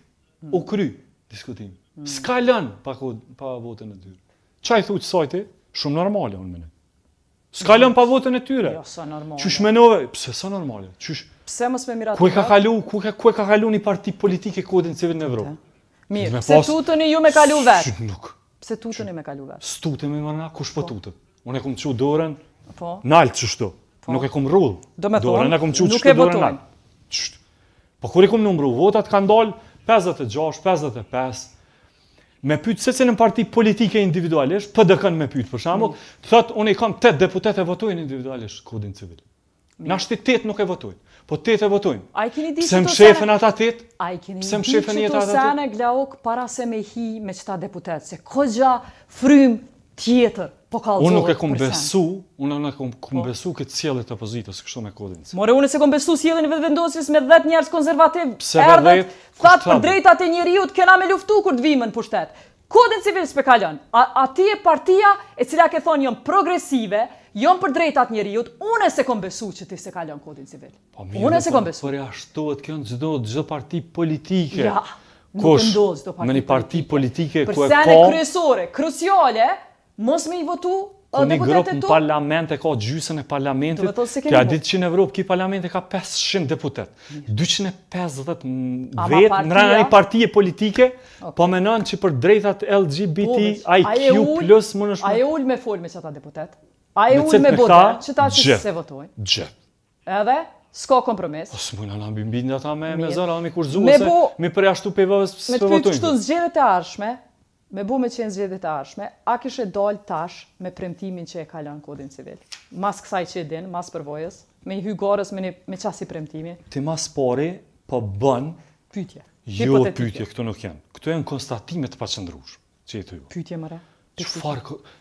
u kry, diskutim. Ska lën pa, pa votën e tyre. Qaj thu që sajti? Shumë normale, unë mene. Ska lën pa votën e tyre. Jo, sa normale. më menove? Pse sa normale? Qysh... Pse mos më miratë? Kuj ka kalu, kuj ka, e ka kalu një parti politike kodin civil në Evropë? Mirë, pse pas... tutën i ju me kalu vetë? nuk. Pse tutën i me kalu vetë? Së më i nga, kush po, po. tutet. Unë e kumë që dorën, po? nalë që shtu. Po. Nuk e kumë rrudh. Do nuk e votonë. Qysh tutën Po kur i kum numru votat, ka ndalë 56, 55, me pytë se se në parti politike individualisht, për dëkën me pytë, për shembull, mm. thëtë unë i kam 8 deputet e votojnë individualisht kodin civil. Mm. Na shti 8 nuk e votojnë, po 8 e votojnë. A i keni di që të sene? ata 8? A i keni di që të sene, Glauk, para se me hi me qëta deputet, se ko gja frymë tjetër po kalzohet. Unë nuk e kom besu, unë nuk e kom, kom po. besu këtë cilët opozitës, kështu me kodin. More, unë e se kom besu cilën i vetë vendosjes me 10 njerës konservativ. Pse erdhet, Thatë për drejtat e njeriut, kena me luftu kur të vimën për shtetë. Kodin civil s'pe kalon, a, a e partia e cila ke thonë jëmë progresive, jëmë për drejtat njeriut, unë e se kom besu që ti se kalon kodin civil. Po, unë e se po, kom besu. Por e kjo në gjdo, parti politike. Ja, nuk e ndoz do parti politike. Me një parti politike, politike ku e ka... Përse në kryesore, krusjole, mos me i votu, Po një grup në parlament e ka gjysën e parlamentit, kja ditë që në Evropë, ki parlament e ka 500 deputet. 250 vetë, në rrëna një partije politike, po menon që për drejtat po, LGBT, IQ+, më nëshme. A e ullë me folë me qëta deputet? A e ullë me bote, qëta që se votojnë? Gjë. Edhe? Sko kompromis. Osë s'mu në nëmbi mbi në ta me me zara, me kur zuhëse, me përja shtu pejvave së votojnë. Me të pyjtë kështu në të arshme, me bu me qenë zgjede të arshme, a kishe dalë tash me premtimin që e kalan kodin civil? Mas kësaj që e din, mas përvojës, me i hygarës me, me qasi premtimi. Ti mas pari, po bën... Pytje. Jo, pytje, këto nuk janë, Këto janë konstatimet të qëndrush, që e të ju. Pytje, mëra. Qëfar,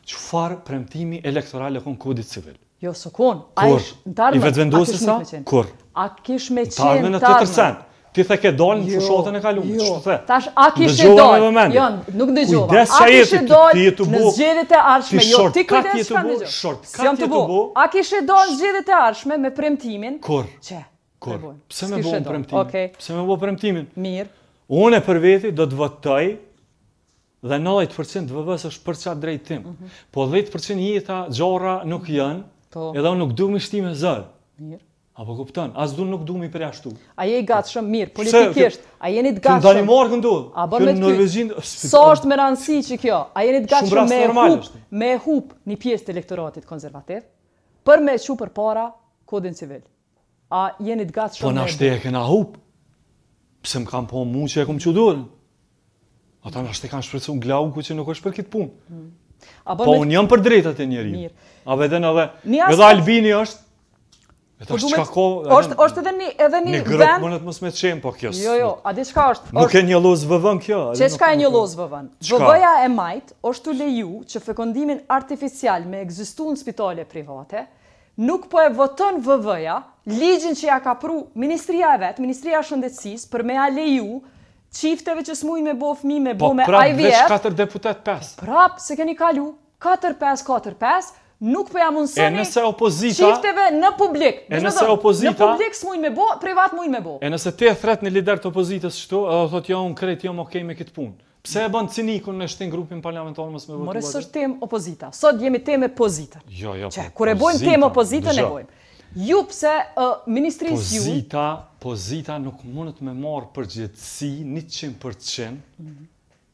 qëfar premtimi elektorale e konë kodit civil? Jo, së konë. Kur? Ish, darme, I vetëvendosi sa? Kur? A kish me qenë tarme? Në të të të të Ti the ke dalë në jo, fushatën e kalumë, që të the? Tash, a kishe dalë? Jo, nuk në gjova. A kishe dalë në zgjedit e arshme? Jo, ti kujdes ka në gjova. Shortkat jetë të bu. A kishe dalë në zgjedit e arshme me premtimin? Kur? Që? Kur? Pse me bën premtimin? Pse më bu premtimin? Mirë. Unë për veti do të votoj dhe 90% dhe vëvës është për qatë drejtim. Mhm. Po 10% jeta gjora nuk mhm. janë po. edhe unë nuk du më shtime zërë. Mirë. Apo kupton? As dun nuk duam i për ashtu. A je i gatshëm mirë politikisht? a jeni të gatshëm? Në Danimarkën këndu, A bën me Norvegjin? Sa është me rëndësi që kjo? A jeni të gatshëm me normal, hup, me hup një pjesë të elektoratit konservativ për me çu për para kodin civil? A jeni të gatshëm? Po na shtej e kena hup. Pse më kanë po mua që e kam çu Ata na shtej kanë shpërcuar glau ku që nuk është për këtë punë. Hmm. A bën po me... jam për drejtat e njeriu. Mirë. A vetën edhe, edhe Albini është Po duhet çka Është është edhe një edhe një vend. Ne gjithmonë të mos më çem po kjo. Jo, jo, a di çka është? Nuk e një lloz vvon kjo. Çe çka e një lloz vvon? ja e majt është u leju që fekondimin artificial me ekzistuar në spitale private nuk po e voton ja ligjin që ja ka pru ministria e vet, ministria e shëndetësisë për me a leju çifteve që smujnë me bëu fëmijë me bëu po me IVF. Po prapë 4 deputet 5. Prapë se keni kalu 4 5 4 5 nuk po ja mundsoni. Nëse opozita në publik. E nëse opozita në publik smuin me bo, privat muin me bo. E nëse ti e thret në lider të opozitës këtu, do thotë jo, unë kret jo, më okay me këtë punë. Pse e bën cinikun në shtin grupin parlamentar mos me votuar? Morë sot tem opozita. Sot jemi temë pozita. Jo, jo. Që kur e bojmë temë opozita ne bojmë. Ju pse uh, ministrisë ju pozita, pozita nuk mundet me marr përgjegjësi 100%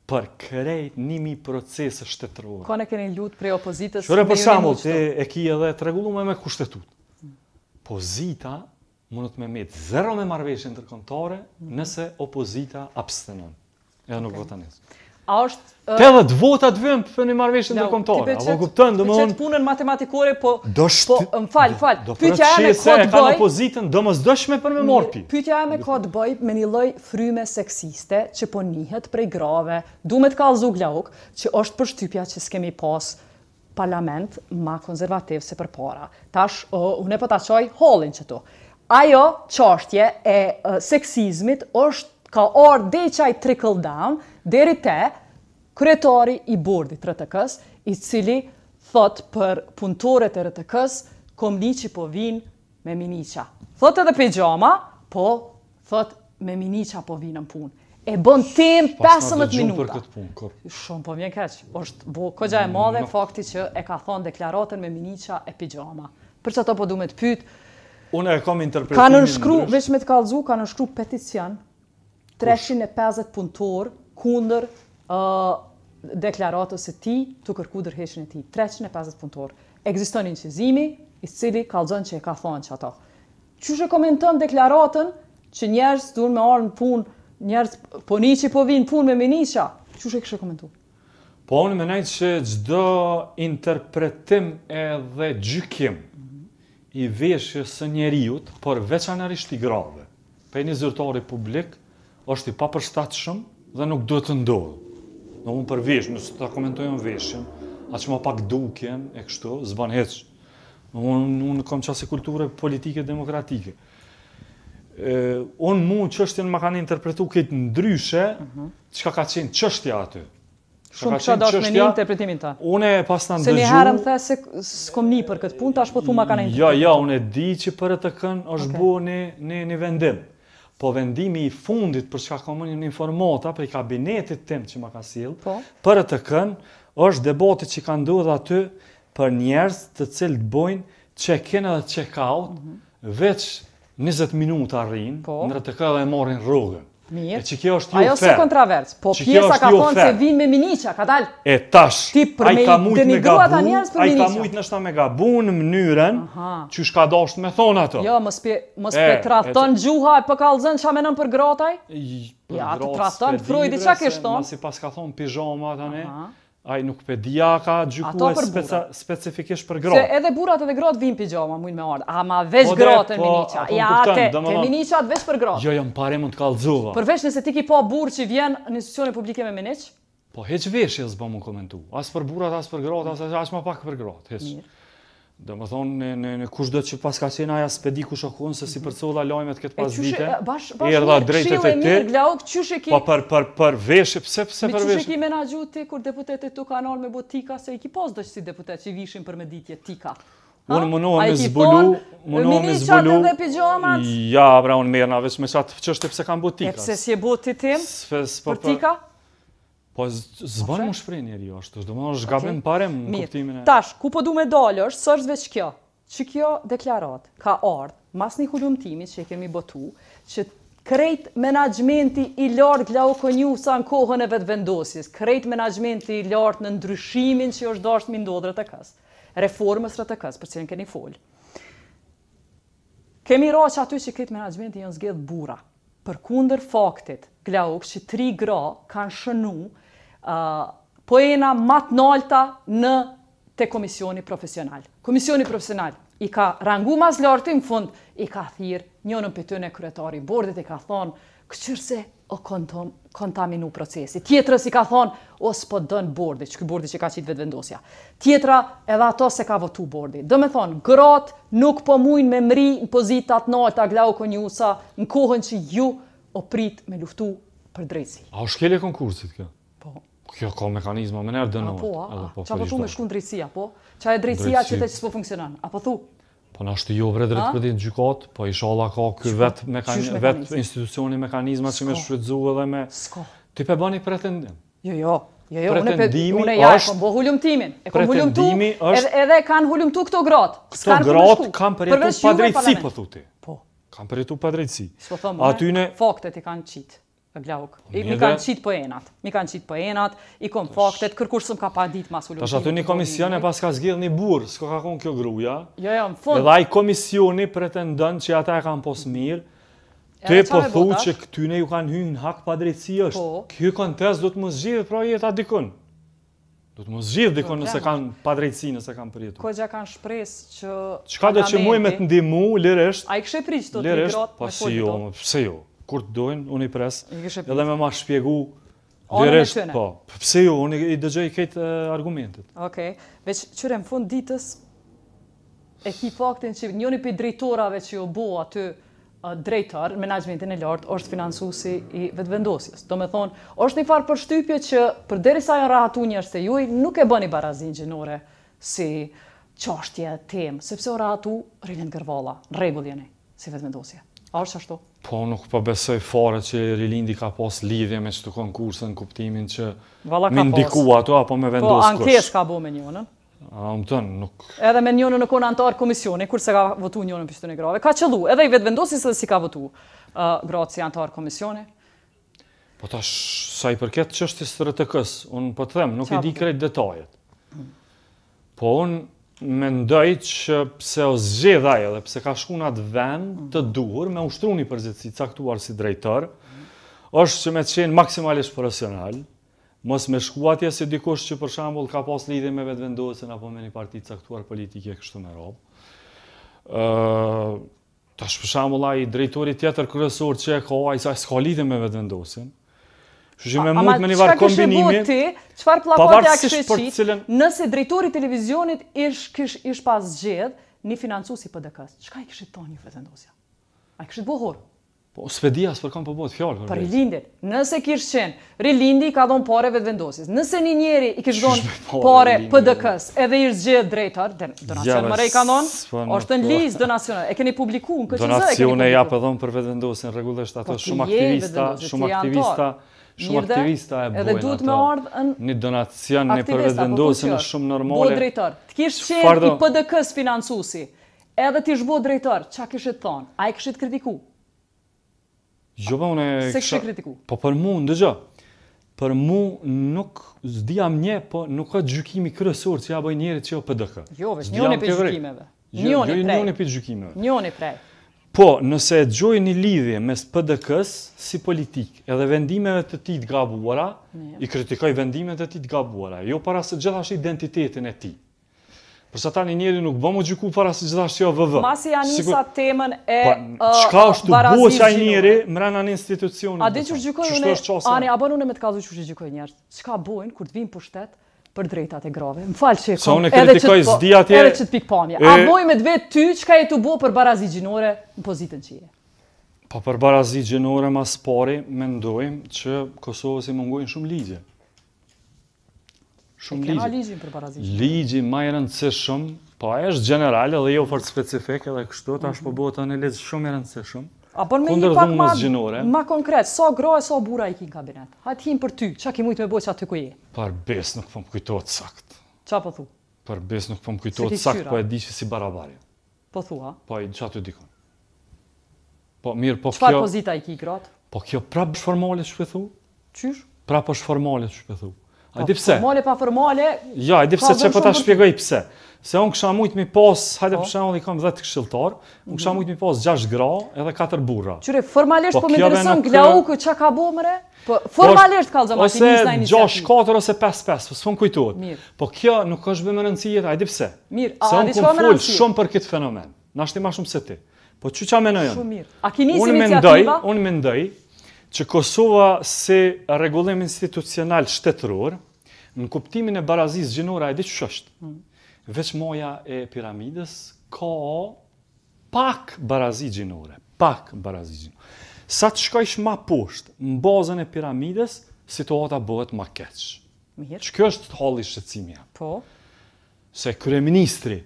për krejt nimi procesës shtetërorë. Ka në keni ljutë prej opozitës? Shure për shamull, të e ki edhe të regullume me kushtetut. Pozita mundët me metë zero me marveshën tërkontore mhm. nëse opozita abstenon. E nuk votanesë. A është... Të edhe të votat vëmë për një marveshën no, ndërkomtore. Ti beqet, punën matematikore, po... më falë, falë. Do po, përët shqie se e ka në opozitën, do mos dëshme për me morpi. Pytja e me ka të bëjë me një loj fryme seksiste që po njëhet prej grave, du me të ka lëzu glauk, që është për shtypja që s'kemi pas parlament ma konservativ se për para. Tash, unë une po ta qoj holin që tu. Ajo qashtje e seksizmit është ka trickle down, deri te kryetari i bordit RTK-s, i cili thot për punëtorët e RTK-s, komni që po vinë me miniça. Thot edhe pijama, po thot me miniça po vinë në punë. E bën tim 15 minuta. për këtë punë, Shumë, po vjen keq. është bo, këgja e mm, madhe, fakti që e ka thonë deklaratën me miniça e pijama. Për që ato po du me të pytë, Unë e kam interpretimin. Kanë nënshkru, veç me të kalzu, kanë nënshkru peticion, 350 punëtorë, kundër uh, deklaratës e ti të kërku dërheshën e ti. 350 punëtorë. Egziston një qizimi, i cili ka lëzën që e ka thonë që ato. Qështë e komentën deklaratën që njerës dhënë me orën punë, njerës poni që po vinë punë me minisha, qështë e kështë e komentu? Po, unë me nejtë që gjdo interpretim edhe gjykim mm -hmm. i veshë së njeriut, por veçanërisht i grave, për një zyrtori publik, është i papërshtatëshëm, dhe nuk duhet të ndodhë. Në unë për veshë, nësë të komentojë në veshën, a që ma pak duken e kështu, zban heqë. Në unë, unë kom qasë kulturë politike demokratike. E, unë mu në më kanë interpretu këtë ndryshe, uh mhm. që ka qenë qështja aty. Shumë kësha do të menin të përtimin ta. Unë e pas të ndëgju... Se një herëm the se s'kom një për këtë pun, tash po thuma ka në mm, interpretu. Ja, ja, unë e di që për e të kënë është okay. bua një, vendim po vendimi i fundit për çka ka më një informata për i kabinetit tim që ma ka sil, po. për e të kënë është debati që ka ndu dhe aty për njerëz të cilët bojnë check-in dhe check-out, mhm. veç 20 minuta rrinë, po. ndër të këllë e morin rrugën. Mirë. E që kjo është ju Ajo Ajo si kontravers. Po pjesa ka thonë se vinë me miniqa, ka dalë. E tash. Ti për me i të një duha ta për miniqa. A i ka mujtë në shta me gabu në mënyren, që shka dosht me thonë ato. Jo, më spi, më spi gjuha e pëkallëzën që amenën për grotaj. ja, të trafton të frujdi që kështon. Masi pas ka thonë pijoma të Ai nuk pe dia ka gjykuar speca, specifikisht për gratë. Se edhe burrat edhe grot vin pijama mund me ardh. Ama veç gratë po, po miniça. Ja te, te veç për gratë. Jo, jo, pare mund të kallëzova. Përveç nëse ti ki pa po burr që vjen në institucione publike me miniç. Po heq veshje s'bam u komentu. As për burrat, as për gratë, as as më pak për gratë. Heq. Mirë. Dhe më thonë, në, në, në kush dhe që pas ka qenë aja spedi kush o kunë, se si mhm. për cëlla lajmet këtë pas e dite, bash, e drejtë të të të për, për, për veshë, pse, pse për veshë? Me qështë e ki menagju ti, kur deputetet të kanon me botika, se i ki pos dhe që si deputet që i vishin për meditje tika. Unë mënohë me zbulu, mënohë me zbulu. Ja, bra, unë merë veshë me qatë qështë e pse kam botika. E se si e botit tim? Po, për tika? Po zban më shprej njeri është, jo, është do më është gabim parem në kuptimin e... Tash, ku po du me dollë është, së është veç kjo, që kjo deklarat, ka ardhë, mas një hullumtimi që i kemi botu, që krejt menagjmenti i lartë gla u sa në kohën e vetë vendosis, krejt menagjmenti i lartë në ndryshimin që është dashtë mindodrë të kësë, reformës rë të kësë, për që në keni folë. Kemi ra që aty që krejt menajmenti janë nëzgjedhë bura, për kunder faktit, glauk, që tri gra kanë shënu poena na nalta në të komisioni profesional. Komisioni profesional i ka rangu mas lartë në fund, i ka thirë një në pëtën e kuretari. Bordit i ka thonë, këqërse o kontaminu procesi. Tjetërës i ka thonë, o s'po dënë bordi, që këj bordi që ka qitë vetë vendosja. Tjetëra edhe ato se ka votu bordi. Dë me thonë, gratë nuk po mujnë me mri në pozitat në alta glau konjusa në kohën që ju o pritë me luftu për drejtësi. A o shkele konkursit kjo? Kjo ka mekanizma më nërë dënohet. Po, a, po, qa po thu me shku në drejtsia, po? Qa e drejtsia që të që s'po funksionan? A po thu? Po në ashtë jo vre drejt për ditë gjykat, po isha Allah ka kjo vetë mekani vet institucioni mekanizma që me shfridzu edhe me... Sko. Ty pe bani pretendim. Jo, jo. Jo, jo, unë e unë ja, është, kom e kom hullumtu, është, edhe e kanë hullumtu këto gratë. Këto gratë kanë përjetu pa drejtësi, po thuti. Po. Kanë përjetu pa drejtësi. Së po thëmë, fakte ti kanë qitë. Glauk. Mi, mi kanë qitë për po enat. Mi kanë qitë për po enat, i kom faktet, kërkur së më ka pa ditë mas ullushin. Tash aty një e pas ka zgjithë një burë, s'ko ka konë kjo gruja. Jo, jo, në fund. Edhe ai komisioni pretendon që ata e kanë posë mirë, Ty po e po thu që këtyne ju kanë hynë në hakë pa drejtësi është. Po. Kjo kontes do të më zgjidhë, pra jetë atë dikun. Do të më zgjithë dikun nëse kanë pa drejtësi, nëse kanë përjetu. Ko kanë shpresë që... do të do të jo, pse jo kur të dojnë, unë i presë, edhe me ma shpjegu, dyresht, po, Pse ju, unë i dëgjoj këtë argumentet. Oke, veç, qërë në fund ditës, e ki faktin që njëni për drejtorave që jo bo aty drejtar, menajgjmentin e lartë, është finansusi i vetëvendosjes. Do me thonë, është një farë për shtypje që për deri sa janë rahatu njërës të juj, nuk e bëni barazin gjenore si qashtje, temë, sepse o rahatu rinjën gërvala, regull jeni si vetëvendosje. A është ashtu? Po, nuk po besoj fare që Rilindi ka pas lidhje me që të konkursë në kuptimin që me ndiku ato, apo me po, vendosë kush. Po, ankes ka bo me njënën. A, më të nuk... Edhe me njënën në konë antarë komisioni, kurse ka votu njënën për shtën e grave. Ka qëllu, edhe i vetë vendosin se dhe si ka votu uh, gratë si antarë komisioni. Po, ta shë, sa i përket që është i së rëtëkës, unë po të themë, nuk i di krejt detajet. Mm. Po, unë mendoj që pse o zgjedha edhe dhe pse ka shku në atë vend mhm. të duhur me ushtru një përzitësi caktuar si drejtor, është që me qenë maksimalisht profesional, mos me shku atje si dikush që për shambull ka pas lidhje me vetë apo me një parti caktuar politike kështu me robë. Uh, Ta shpëshamu la i drejtori tjetër kërësor që e ka, a i saj s'ka lidhje me vetë vendosin, Shqy me mund me një varë kombinimi. Ama qëfar kështë e bërë ti, qëfar plakote a kështë qitë, nëse drejtori televizionit ish, ish pas gjithë, një financu si për dëkës, qëka i kështë ton një fëzendosja? A i kështë buhur? Po, s'pe di asë për kam përbohet fjallë. Për rilindit, nëse kishë qenë, rilindi i ka dhonë pare vëtë vendosis. Nëse një njeri i kishë dhonë pare për dëkës, edhe i shë gjithë drejtar, donacion mëre i ka dhonë, është në po. lisë donacionë, e keni publiku, në këtë qëzë Donacione keni publiku. ja për dhonë për vëtë vendosin, regullesht ato po, shumë aktivista, shumë aktivista, shumë aktivista e bojnë. Edhe duhet me në një donacion, një po përvedendosin shumë normale. Bo drejtor, të kish qenë Fardo... i PDK-s financusi, edhe t'ish bo drejtor, qa kishit thonë? A i kishit kritiku? Jo, po, unë Se kishit kritiku? Po për mu, në dëgjo, për mu nuk zdi am një, po nuk ka gjykimi kërësor që ja bëj njerit që jo PDK. Jo, vesh, njoni për jo, jo, gjykimeve. Njoni prej. Njoni prej. Po, nëse e gjoj një lidhje mes PDK-s si politik edhe vendimeve të ti të gabuara, i kritikoj vendimeve të ti të gabuara, jo para se gjithasht identitetin e ti. Por satani tani njeri nuk bëmë gjyku para se gjithasht jo vëvë. Masi janë njësa temën e barazizhinu. Po, Qka është të buë që a njeri mrena në institucionin? A di që është gjykojnë, ane, a bënë me të kazu që është bojnë kur të vinë pushtetë? për drejtat e grave. Më falë që po- e kom, edhe që të atje... A moj me dve ty, qka e të bo për barazi gjinore në pozitën që je? Pa po, për barazi gjinore mas pari, me ndojmë që Kosovës i mungojnë shumë ligje. Shumë ligje. E kena për barazi gjinore? Ligji ma e rëndësishëm, pa po e është general edhe jo fort specifike, edhe kështu, ta po bëhet anë lezë shumë e rëndësishëm. A për me një pak ma konkret, sa gra e sa bura i ki në kabinet? Hajtë him për ty, qa ki mujtë me bojë që ty ku je? Par besë nuk pëm po kujtohet sakt. Qa po thu? Par besë nuk pëm po kujtohet sakt, po e di që si barabarja. Po thu, ha? Po e qa ty dikon. Po mirë, po kjo... Qfar pozita i ki i grot? Po kjo prapë shformalit që pëthu? Qysh? Prapë shformalit që pëthu. A di pse? Formale pa formale. Jo, a di pse çe po ta shpjegoj pse? Se un kisha shumë më pas, hajde për po. shembull i kam 10 këshilltar, un kisha shumë më pas 6 gra edhe 4 burra. Qyre formalisht po, po më intereson Glauku çka ka bëmre? Po, po formalisht ka zonë të Ose 6 4 ose 5 5, po s'fun kujtohet. Po kjo nuk është më rëndësi, a di pse? Mirë, a di çka më rëndësi? Shumë për këtë fenomen. Na shtim më shumë se ti. Po çu çamë në jon. Shumë mirë. A keni iniciativë? Un mendoj, un mendoj që Kosova se regullim institucional shtetëror, në kuptimin e barazis gjinora e diqë shështë, mm. veç moja e piramides, ka pak barazi gjinore, pak barazi gjinore. Sa të shkojsh ishë ma poshtë, në bazën e piramides, situata bëhet ma keqë. Që kjo është të halli shqecimia? Po. Se kërë ministri,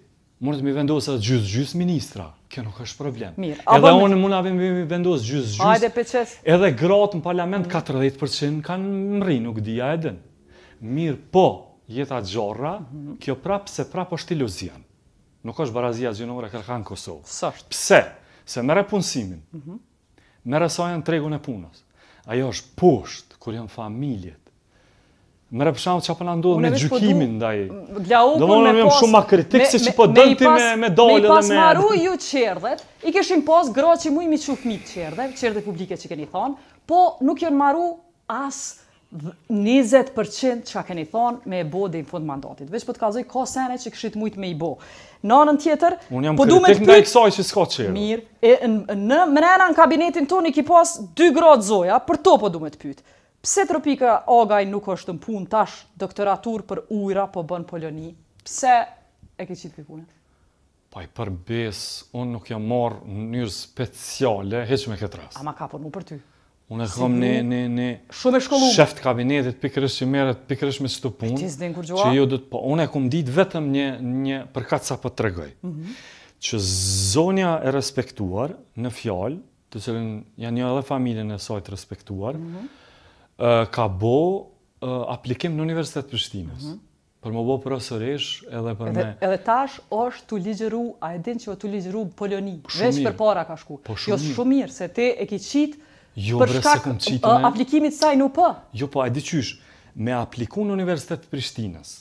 mund të mi vendosë atë gjysë, gjysë ministra. Kjo nuk është problem. Edhe unë mund të mi vendosë gjysë, gjysë. Edhe gratë në parlament 40% kanë mëri, nuk dhja e Mirë po, jetë atë gjorra, mhm. kjo prapë se prapë është iluzion. Nuk është barazia gjënore kërka në Kosovë. Sashtë. Pse? Se merë punësimin, mhm. mere sajën tregun e punës. Ajo është pushtë, kur jënë familjet, Më rrepshan që apë po në ndodhë me gjukimin në dajë. Do më nëmë shumë ma kritikë se që po dënti me, me dhe me... Me i pasmaru ju qerdhet, i këshim pas gro që mu i mi qukë mi qerdhe, publike që keni thonë, po nuk jënë maru as 20% që ka keni thonë me e bo dhe i fund mandatit. Veç po të kazoj ka sene që këshit mujtë me i bo. Po në anën tjetër, po du me të pikë... kësaj që s'ka qërë. Mirë, në mrena në kabinetin dy zoja, për to po të Pse tropika ogaj nuk është në punë tash, doktoratur për ujra po bën Poloni? Pse e ke qitë këpune? Pa i përbes, unë nuk jam marrë në njërë speciale, heqë me këtë rast. A ma ka mu për ty? Unë e kam në në në shumë shkollu. kabinetit pikërisht që merret pikërisht me të punë. Ti s'din kur gjoa? Që ju jo do të po, unë e kumë ditë vetëm një një përkat sa po tregoj. Ëh. Mhm. Që zonja e respektuar në fjalë, të cilën janë jo edhe familjen e saj të respektuar, mhm ka bo aplikim në Universitetë Prishtinës. Mhm. Për më bo profesoresh edhe për me... Edhe tash është të ligjeru, a e din që të ligjeru Poloni, po veç për para ka shku. Po shumir. Jo së shumir, se te e ki qitë jo, për shkak aplikimit saj nuk për. Po. Jo, po a e qysh, me aplikun në Universitetë Prishtinës,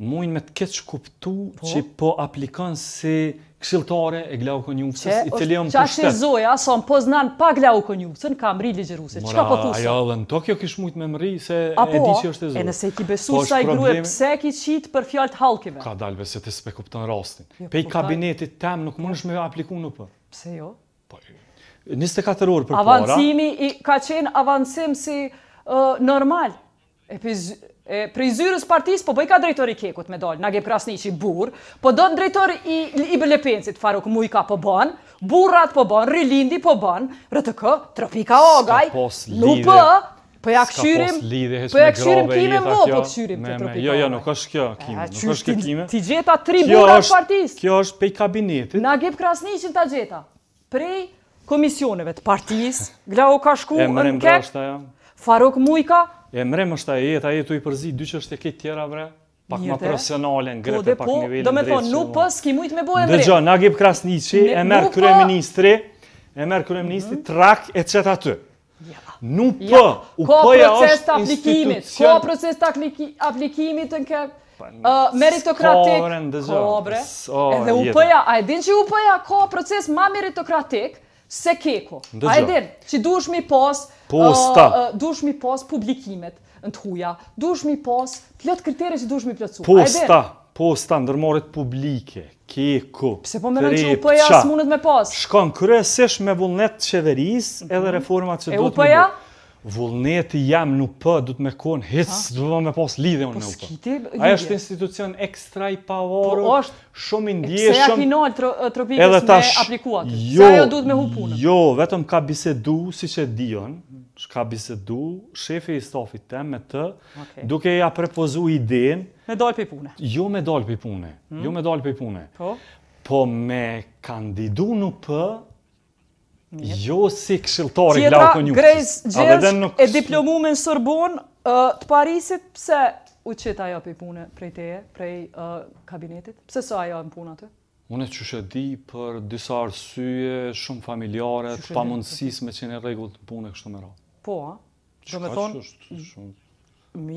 mujnë me të keq kuptu po? që po aplikon si këshiltare e glau konjufsës i të liëm pushtet. Qa që zoja, aso në poznan pa glau konjufsën, ka mri ligjeruse. Po Mora, Qka po thusë? Ajo, dhe në Tokio kish mujtë me mri se Apo, e di që është e zoja. E nëse i ki besu po, sa i grue, pse ki qitë për fjallë të halkive? Ka dalve se të spe kupton rastin. Jo, Pej po, kabinetit tem nuk mund është me apliku në për. Pse jo? Po, 24 orë për po, Avancimi para. Avancimi ka qenë avancim si uh, normal. Epiz e, prej zyrës partis, po bëjka drejtori kekut me dal, na prasni krasniçi burr, burë, po do në drejtori i, i Belepensit, Faruk Mujka po bënë, burrat po bënë, rilindi po bënë, rëtëkë, tropika ogaj, lupë, po, po ja kshyrim. Po ja kshyrim kime mo, po kshyrim te Tropika. Jo, jo, nuk është kjo kime, nuk ka kjo Ti gjeta tri burra të partisë. Kjo është pe kabinetit. Na gjep krasniçi ta gjeta. Prej komisioneve të partisë, Glau ka shkuar në kek. Faruk Mujka, E mrem është shtaj jetë, a jetë u i përzi, dy që është e kitë tjera, bre, pak ma profesionalen, po, grepe, pak po, nivellin drejtë. Do me thonë, nuk pas, ki mujtë me bojën e mre. Dhe gjo, Nagib Krasnici, e merë kërë e po. ministri, e merë kërë e ministri, mhm. trak e qëtë aty. Nuk pa, u përja është institucion. Ko proces të aplikimit të nke meritokratik, ko bre, edhe u përja, a e din që u përja, ko proces ma meritokratik, se keko, a e din, që mi posë, posta. Uh, dush mi pos publikimet në të huja, dush mi pos plët kriterë që dush mi plëcu. Posta, posta ndërmorit publike, keku, Pse po me rëndë që UPA s'munët mundet me pos? Shkon kryesish me vullnet të qeveris mm -hmm. edhe mhm. reformat që do të me bërë. Vullneti jam në UPA, du të me konë, hec, du të me pos lidhe unë po, në UPA. Aja është institucion ekstra i pavarur, po, është, shumë i ndjeshëm. Jo, Se ja final të tropikës me aplikuatë, jo, sa jo du të me hu punë? Jo, vetëm ka bisedu, si që dion, ka bisedu shefi i stafit tem me të, okay. duke ja prepozu idenë... Me dalë për i pune. Jo me dalë për i pune. Hmm? Jo me dalë për i pune. Po? Po me kandidu në për, jo si këshiltari glau të njësës. Grejs Gjergj nuk... e diplomu me në Sorbonë uh, të Parisit, pse u qëtë ajo për i pune prej teje, prej uh, kabinetit? Pse së so ajo në punë atë? Unë e që shë di për disa arsyje, shumë familjare, të pamundësis me qene regullë të punë e kështu më ratë. Po, a. Shka që është shumë.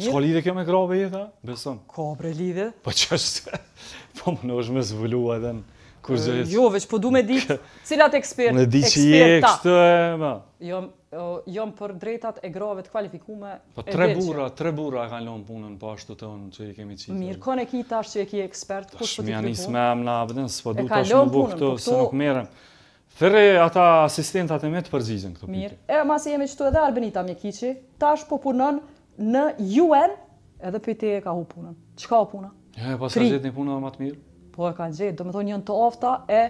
Shka lidhe kjo me grave jetë, a? Besëm. Ka bre lidhe. Po që është, po më në është me zvullua edhe në kurzëjës. Jo, veç po du me ditë, cilat ekspert, eksperta. Në ditë që je kështë e, ma. Jom për drejtat e grave të kvalifikume Po tre bura, tre bura e lonë punën për po ashtu të që i kemi qitë. Mirë, kone e ki tash që i ki ekspert, kështë po ti të të të me të të të të të të të There ata asistentat e me të përzizin këtë pyte. E se jemi qëtu edhe Albenita Mjekici, tash po punën në UN, edhe pyte e ka hu punën. Qka o puna? E, pas ka gjithë një punë dhe matë mirë. Po e ka gjithë, do me thonë njën të ofta e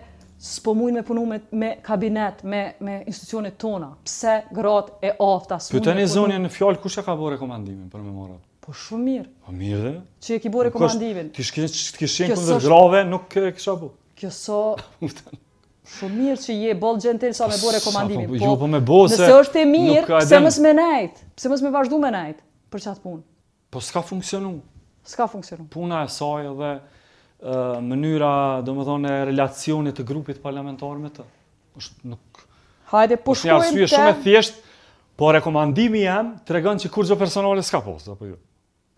s'po mujnë me punu me, kabinet, me, me institucionet tona. Pse grot e ofta s'po mujnë me punu? Pyte një zonje në fjallë, kushe ka bo rekomandimin për me morat? Po shumë mirë. Po mirë dhe? Që e ki bo rekomandimin. Ti shkishin këndër grave, nuk kësha bu. Kjo so... Shumë mirë që je bolë gentil sa me bo rekomandimin. Po, jo, po me bo se... Nëse është e mirë, pse mësë me najtë? Pse mësë me vazhdu me najtë për qatë punë? Po, s'ka funksionu. S'ka funksionu. Puna e saj edhe mënyra, do më thone, relacionit të grupit parlamentar me të. është nuk... Hajde, po shkojmë të... Është një shumë e thjeshtë, po rekomandimi jem të regën që kur gjë personale s'ka postë. jo.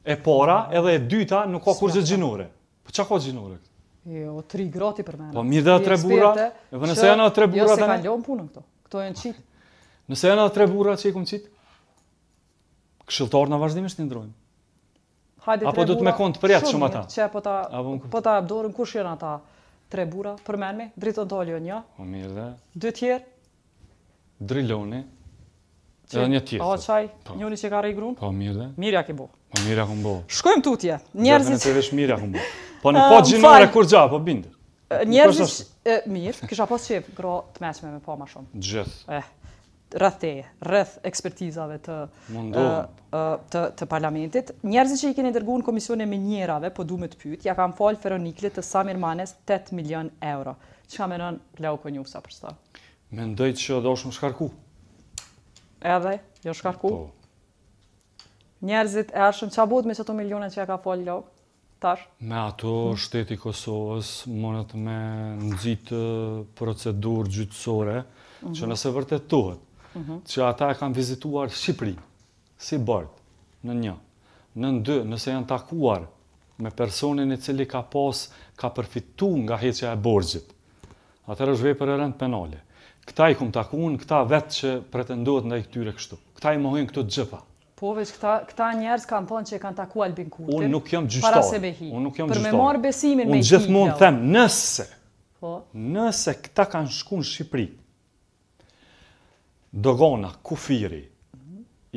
E para edhe e dyta nuk ka kur gjë gjinore. Po që ka gjinore këtë? Jo, tri grati për mene. Po mirë dhe tre burra, po nëse janë tre burra dhe... Jo, se ka lëmë punën këto, këto e në qitë. Nëse janë tre burra që i kumë qitë, këshiltarë në vazhdimisht të ndrojmë. Hajde, Apo du të me konë të përjetë shumë ata? Që po ta, po ta abdorën, kush jenë ata tre burra për mene, dritën të olion, jo? Po mirë dhe... Dë tjerë? Driloni. Që dhe një tjetë. O, qaj, po. njëni që ka rejgrun? Po mirë dhe... Mirja ki bo. Po mirja ku bo. Shkojmë tutje. Njerëzit... Dhe me në të vesh mirja ku bo. Po në ah, po gjinore kur gja, po binde. Njerëzit, mirë, kisha pas qef, gro të meqme me po ma shumë. Gjithë. Eh, rrëth te, rrëth ekspertizave të, eh, eh, të, të parlamentit. Njerëzit që i keni dërgu në komisione me njerave, po du me të pyt, ja kam falë Feroniklit të Samir Manes 8 milion euro. Që ka menon Leo Konjusa për sëta? Mendoj që do është më shkarku. Edhe, jo shkarku? Po. Njerëzit e ashtë më qabut me qëto milionet që ja ka falë Leo? tash? Me ato, shteti Kosovës, mundet me nëzitë procedurë gjytsore, që mhm. nëse vërtetuhet, mhm. që ata e kanë vizituar Shqipëri, si bërtë, në një. Në ndë, nëse janë takuar me personin e cili ka pas, ka përfitu nga heqja e borgjit, atër është vej për e rëndë penale. Këta i kumë takuun, këta vetë që pretenduat nda i këtyre kështu. Këta i mohojnë këto gjëpa. Po, veç këta, këta njerës kanë thonë që kanë taku Albin Kurti. Unë nuk jam gjyshtarë. Para se me hi. Unë nuk jam gjyshtarë. Për me marë besimin me hi. Unë gjithmonë themë, nëse, po? nëse këta kanë shku në Shqipëri, dogona, kufiri,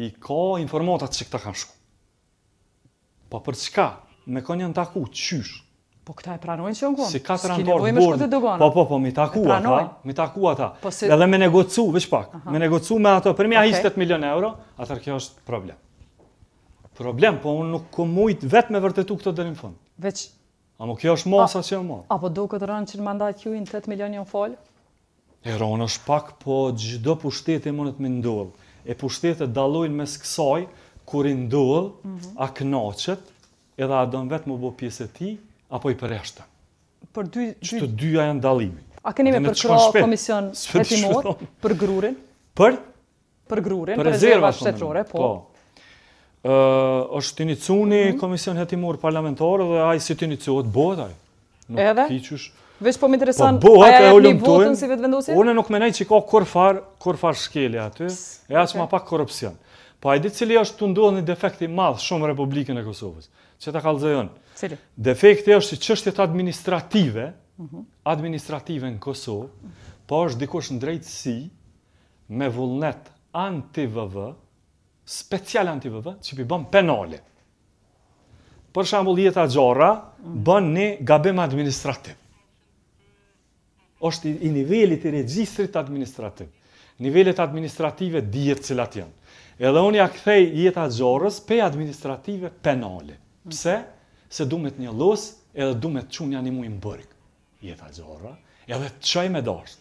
i ka informatat që këta kanë shku. Pa po, për çka? Me ka një në taku, qyshë? Po këta e pranojnë që në kuam. Si ka të ranë Po, po, po, mi takua ta. Mi takua ta. Po edhe me negocu, veç pak. Me negocu me ato përmi a 20 milion euro, atër kjo është problem. Problem, po unë nuk ku mujtë vetë me vërtetu këto në fund. Veç? A kjo është mosa që në mojtë. A do këtë rënë që në mandat kjo i në 8 milion një në folë? E rënë është pak, po gjdo pushtet e mundet me ndullë. E pushtet e dalojnë mes kësaj, kur i ndullë, mhm. a knoqet, edhe a do në vetë më bo pjesë e ti, apo i përreshta. Për dy... Që të dyja janë dalimi. A keni me përkro komision e për grurin? Për? Për grurin, për rezervat shtetërore, po. Êshtë të një komision e parlamentarë dhe ajë si të një cuot bëhet ajë. Edhe? Veç po më interesan, po, a e një votën si vetë vendosin? Unë nuk menaj që i ka kur far aty, e asë ma pak korupcion. Po ajë ditë cili është të ndohë një defekti madhë shumë Republikën e Kosovës, që ta Defekti është si qështet administrative, mhm. administrative në Kosovë, po është dikosh në drejtësi me vullnet anti-VV, special anti-VV, që pi bën penale. Për shambull, jetë a gjora, mhm. bën një gabim administrativ. është i nivellit i registrit administrativ. Nivellit administrative djetë cilat janë. Edhe unë ja kthej jetë a gjorës pe administrative penale. Pse? Pse? Mhm se du me të një los, edhe du me të qunë një një mujë më bërgë. Je të edhe të qaj me dorsë.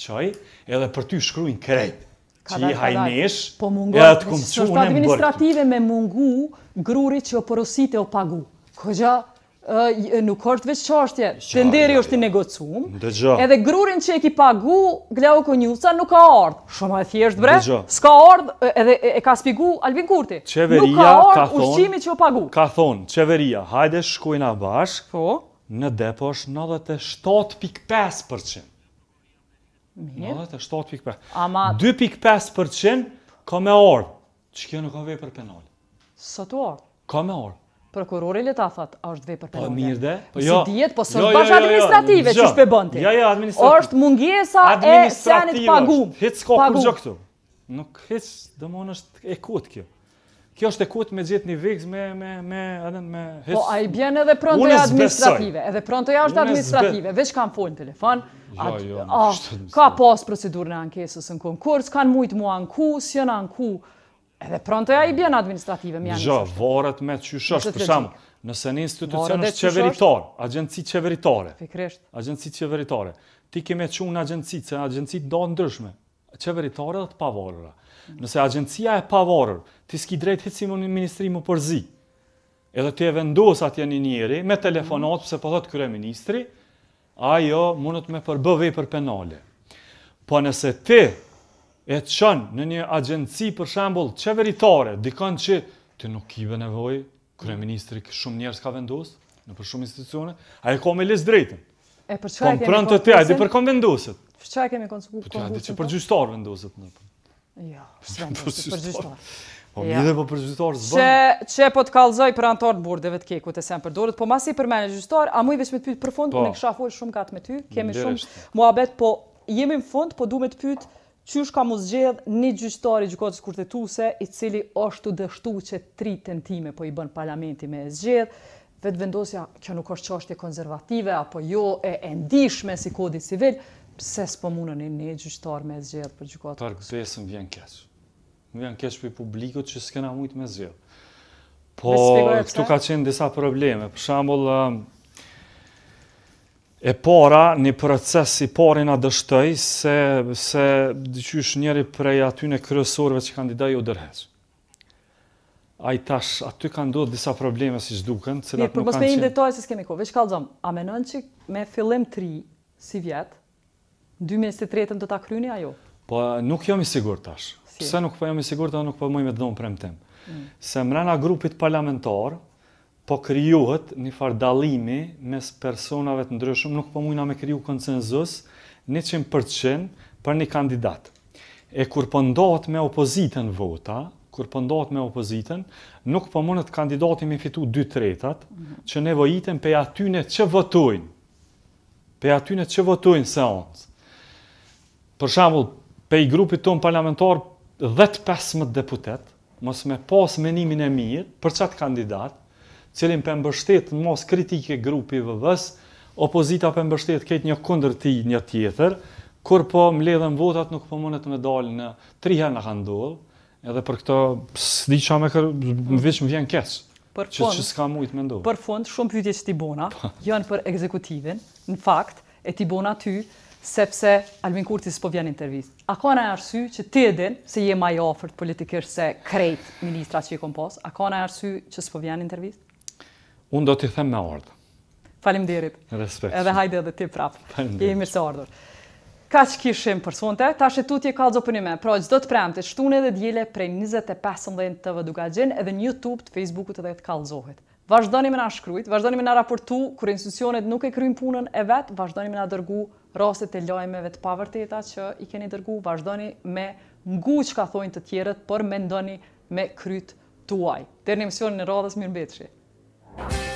Qaj, edhe për ty shkrujnë krejt, që i hajnish, po edhe të kumë qunë më bërgë. administrative me mungu, grurit që o porosite o pagu. Këgja, nuk është veç qashtje, tenderi është i jo. negocum, edhe grurin që e ki pagu, Glauko Njusa nuk ka ardhë, shumë e thjesht bre, s'ka ardhë, edhe e ka spigu Albin Kurti, nuk ka ardhë ushqimi që o pagu. Ka thonë, qeveria, hajde shkujna bashkë, po. në depo është 97.5%. Mirë. 97.5. 2.5% ka me orë. Që kjo nuk ka vej për penal. Sa të orë? Ka me orë. Prokurori le ta thot, është vepër po, penale. Po mirë de. Po jo. Si dihet, po son jo, bash administrative, ç'i shpe bën ti. Jo, jo, jo. administrative. Është mungesa e sanit të paguam. Hiç s'ka kur gjë këtu. Nuk hiç, domon është e kot kjo. Kjo është e kot me gjet një vegz me me me, po, a me hiç. Po ai bjen edhe pronto administrative, edhe pronto ja jo, ah, është administrative, veç kanë punë telefon. a, Ka pas procedurën e ankesës në konkurs, kanë mujtë mua në ku, s'jënë në ku, Edhe prontoja i bjen administrative, mi janë njështë. Gjo, varet me të për shumë, nëse një institucion është qeveritar, agjenci qeveritare, Fikrisht. agjenci qeveritare, ti keme që unë agjenci, se agjenci do ndryshme, qeveritare dhe të pavarëra. Nëse agjencia e pavarër, ti s'ki drejtë hitë si më një ministri më përzi, edhe ti e vendosë atje një njeri me telefonat, pëse po thotë kërë ministri, ajo mundët me përbëve për penale. Po nëse ti e të qënë në një agjenci për shembol qeveritare, dikën që të nuk i benevoj, kërë ministri kë shumë njerës ka vendosë, në për shumë institucione, a e ka me lesë drejtën. E për që e kemi konë të të ajdi për konë vendosët. Për që e kemi konë për që për gjyshtar vendosët në për. Ja, jo, për gjyshtar. Po, jo. mi dhe po për për gjyshtar zë Që po të kalzoj për antarë të burdeve të kekut e sen përdorët, po masi për mene gjyshtar, a mu i veç me të pytë për fund, po. me kësha fojë shumë katë me ty, kemi shumë muabet, po jemi në fund, po du me të pytë, qysh ka mu zgjedh një gjyqtari gjukatës kërtetuse i cili është të dështu që tri tentime po i bën parlamenti me zgjedh, vetë vendosja kjo nuk është qashtje konservative apo jo e endishme si kodi civil, pse s'po munën një gjyqtar me zgjedh për gjykatë? Tarë këtë besëm vjen më m'm Vjen keqë për publikut që s'kena mujtë me zgjedh. Po, këtu ka qenë disa probleme. Për shambull, e para, një proces i parin a dështëj, se, se dyqysh njeri prej aty në kryesorve që kandidaj u dërheqë. Ai tash, aty ka ndodhë disa probleme si shduken, cilat nuk po, kanë qenë... Mirë, për mësme i detaj se s'kemi ko, veç kalëzëm, a menon që me fillim tri si vjetë, 2023-ën do t'a kryni ajo? Po, nuk jam i sigur tash. Si? Pse nuk po jam i sigur të nuk po mëj me dhëmë premë tim? Mm. Se mrena grupit parlamentarë, po krijohet një far mes personave të ndryshëm, nuk po mundna me kriju konsenzus 100% për një kandidat. E kur po ndohet me opozitën vota, kur po ndohet me opozitën, nuk po mundet kandidati me fitu 2 3 mm -hmm. që nevojiten për aty në votojnë. Për aty në votojnë sa ont. Për shembull, për grupit ton parlamentar 10-15 deputet, mos me pas menimin e mirë për çat kandidat, cilin për mbështet në mos kritike grupi vëdhës, opozita për mbështet këtë një kundër ti një tjetër, kur po më ledhen votat nuk po mundet me dalë në tri herë në handohë, edhe për këto, së di me kërë, më vishë më vjen keshë. Për që, fund, që s'ka mujtë me Për fund, shumë pyjtje që ti bona, po. janë për ekzekutivin, në fakt, e ti bona ty, sepse Albin Kurti s'po vjen intervjist. A ka në arsy që ti edin se je ma ofert politikisht se krejt ministra që i kompos, a ka në arsy që s'po vjen intervjist? Unë do t'i them me ardhë. Falim dirit. Respekt. Edhe hajde edhe ti prapë. Falim dirit. Jemi së ardhur. Ka që kishim për sonte, ta shë tu t'je kalzo për një me. Pra, të premë të shtune dhe djele prej 25 të vë duka gjenë edhe një YouTube të Facebookut edhe të kalzohet. Vazhdoni me nga shkrujt, vazhdoni me nga raportu, kur institucionet nuk e krymë punën e vetë, vazhdoni me nga dërgu rastet e lojmeve të pavërteta që i keni dërgu, vazhdoni me ngu që ka thojnë të tjerët, por me ndoni me kryt tuaj. Dhe në emision në radhës mirë mbetëshe. Bye.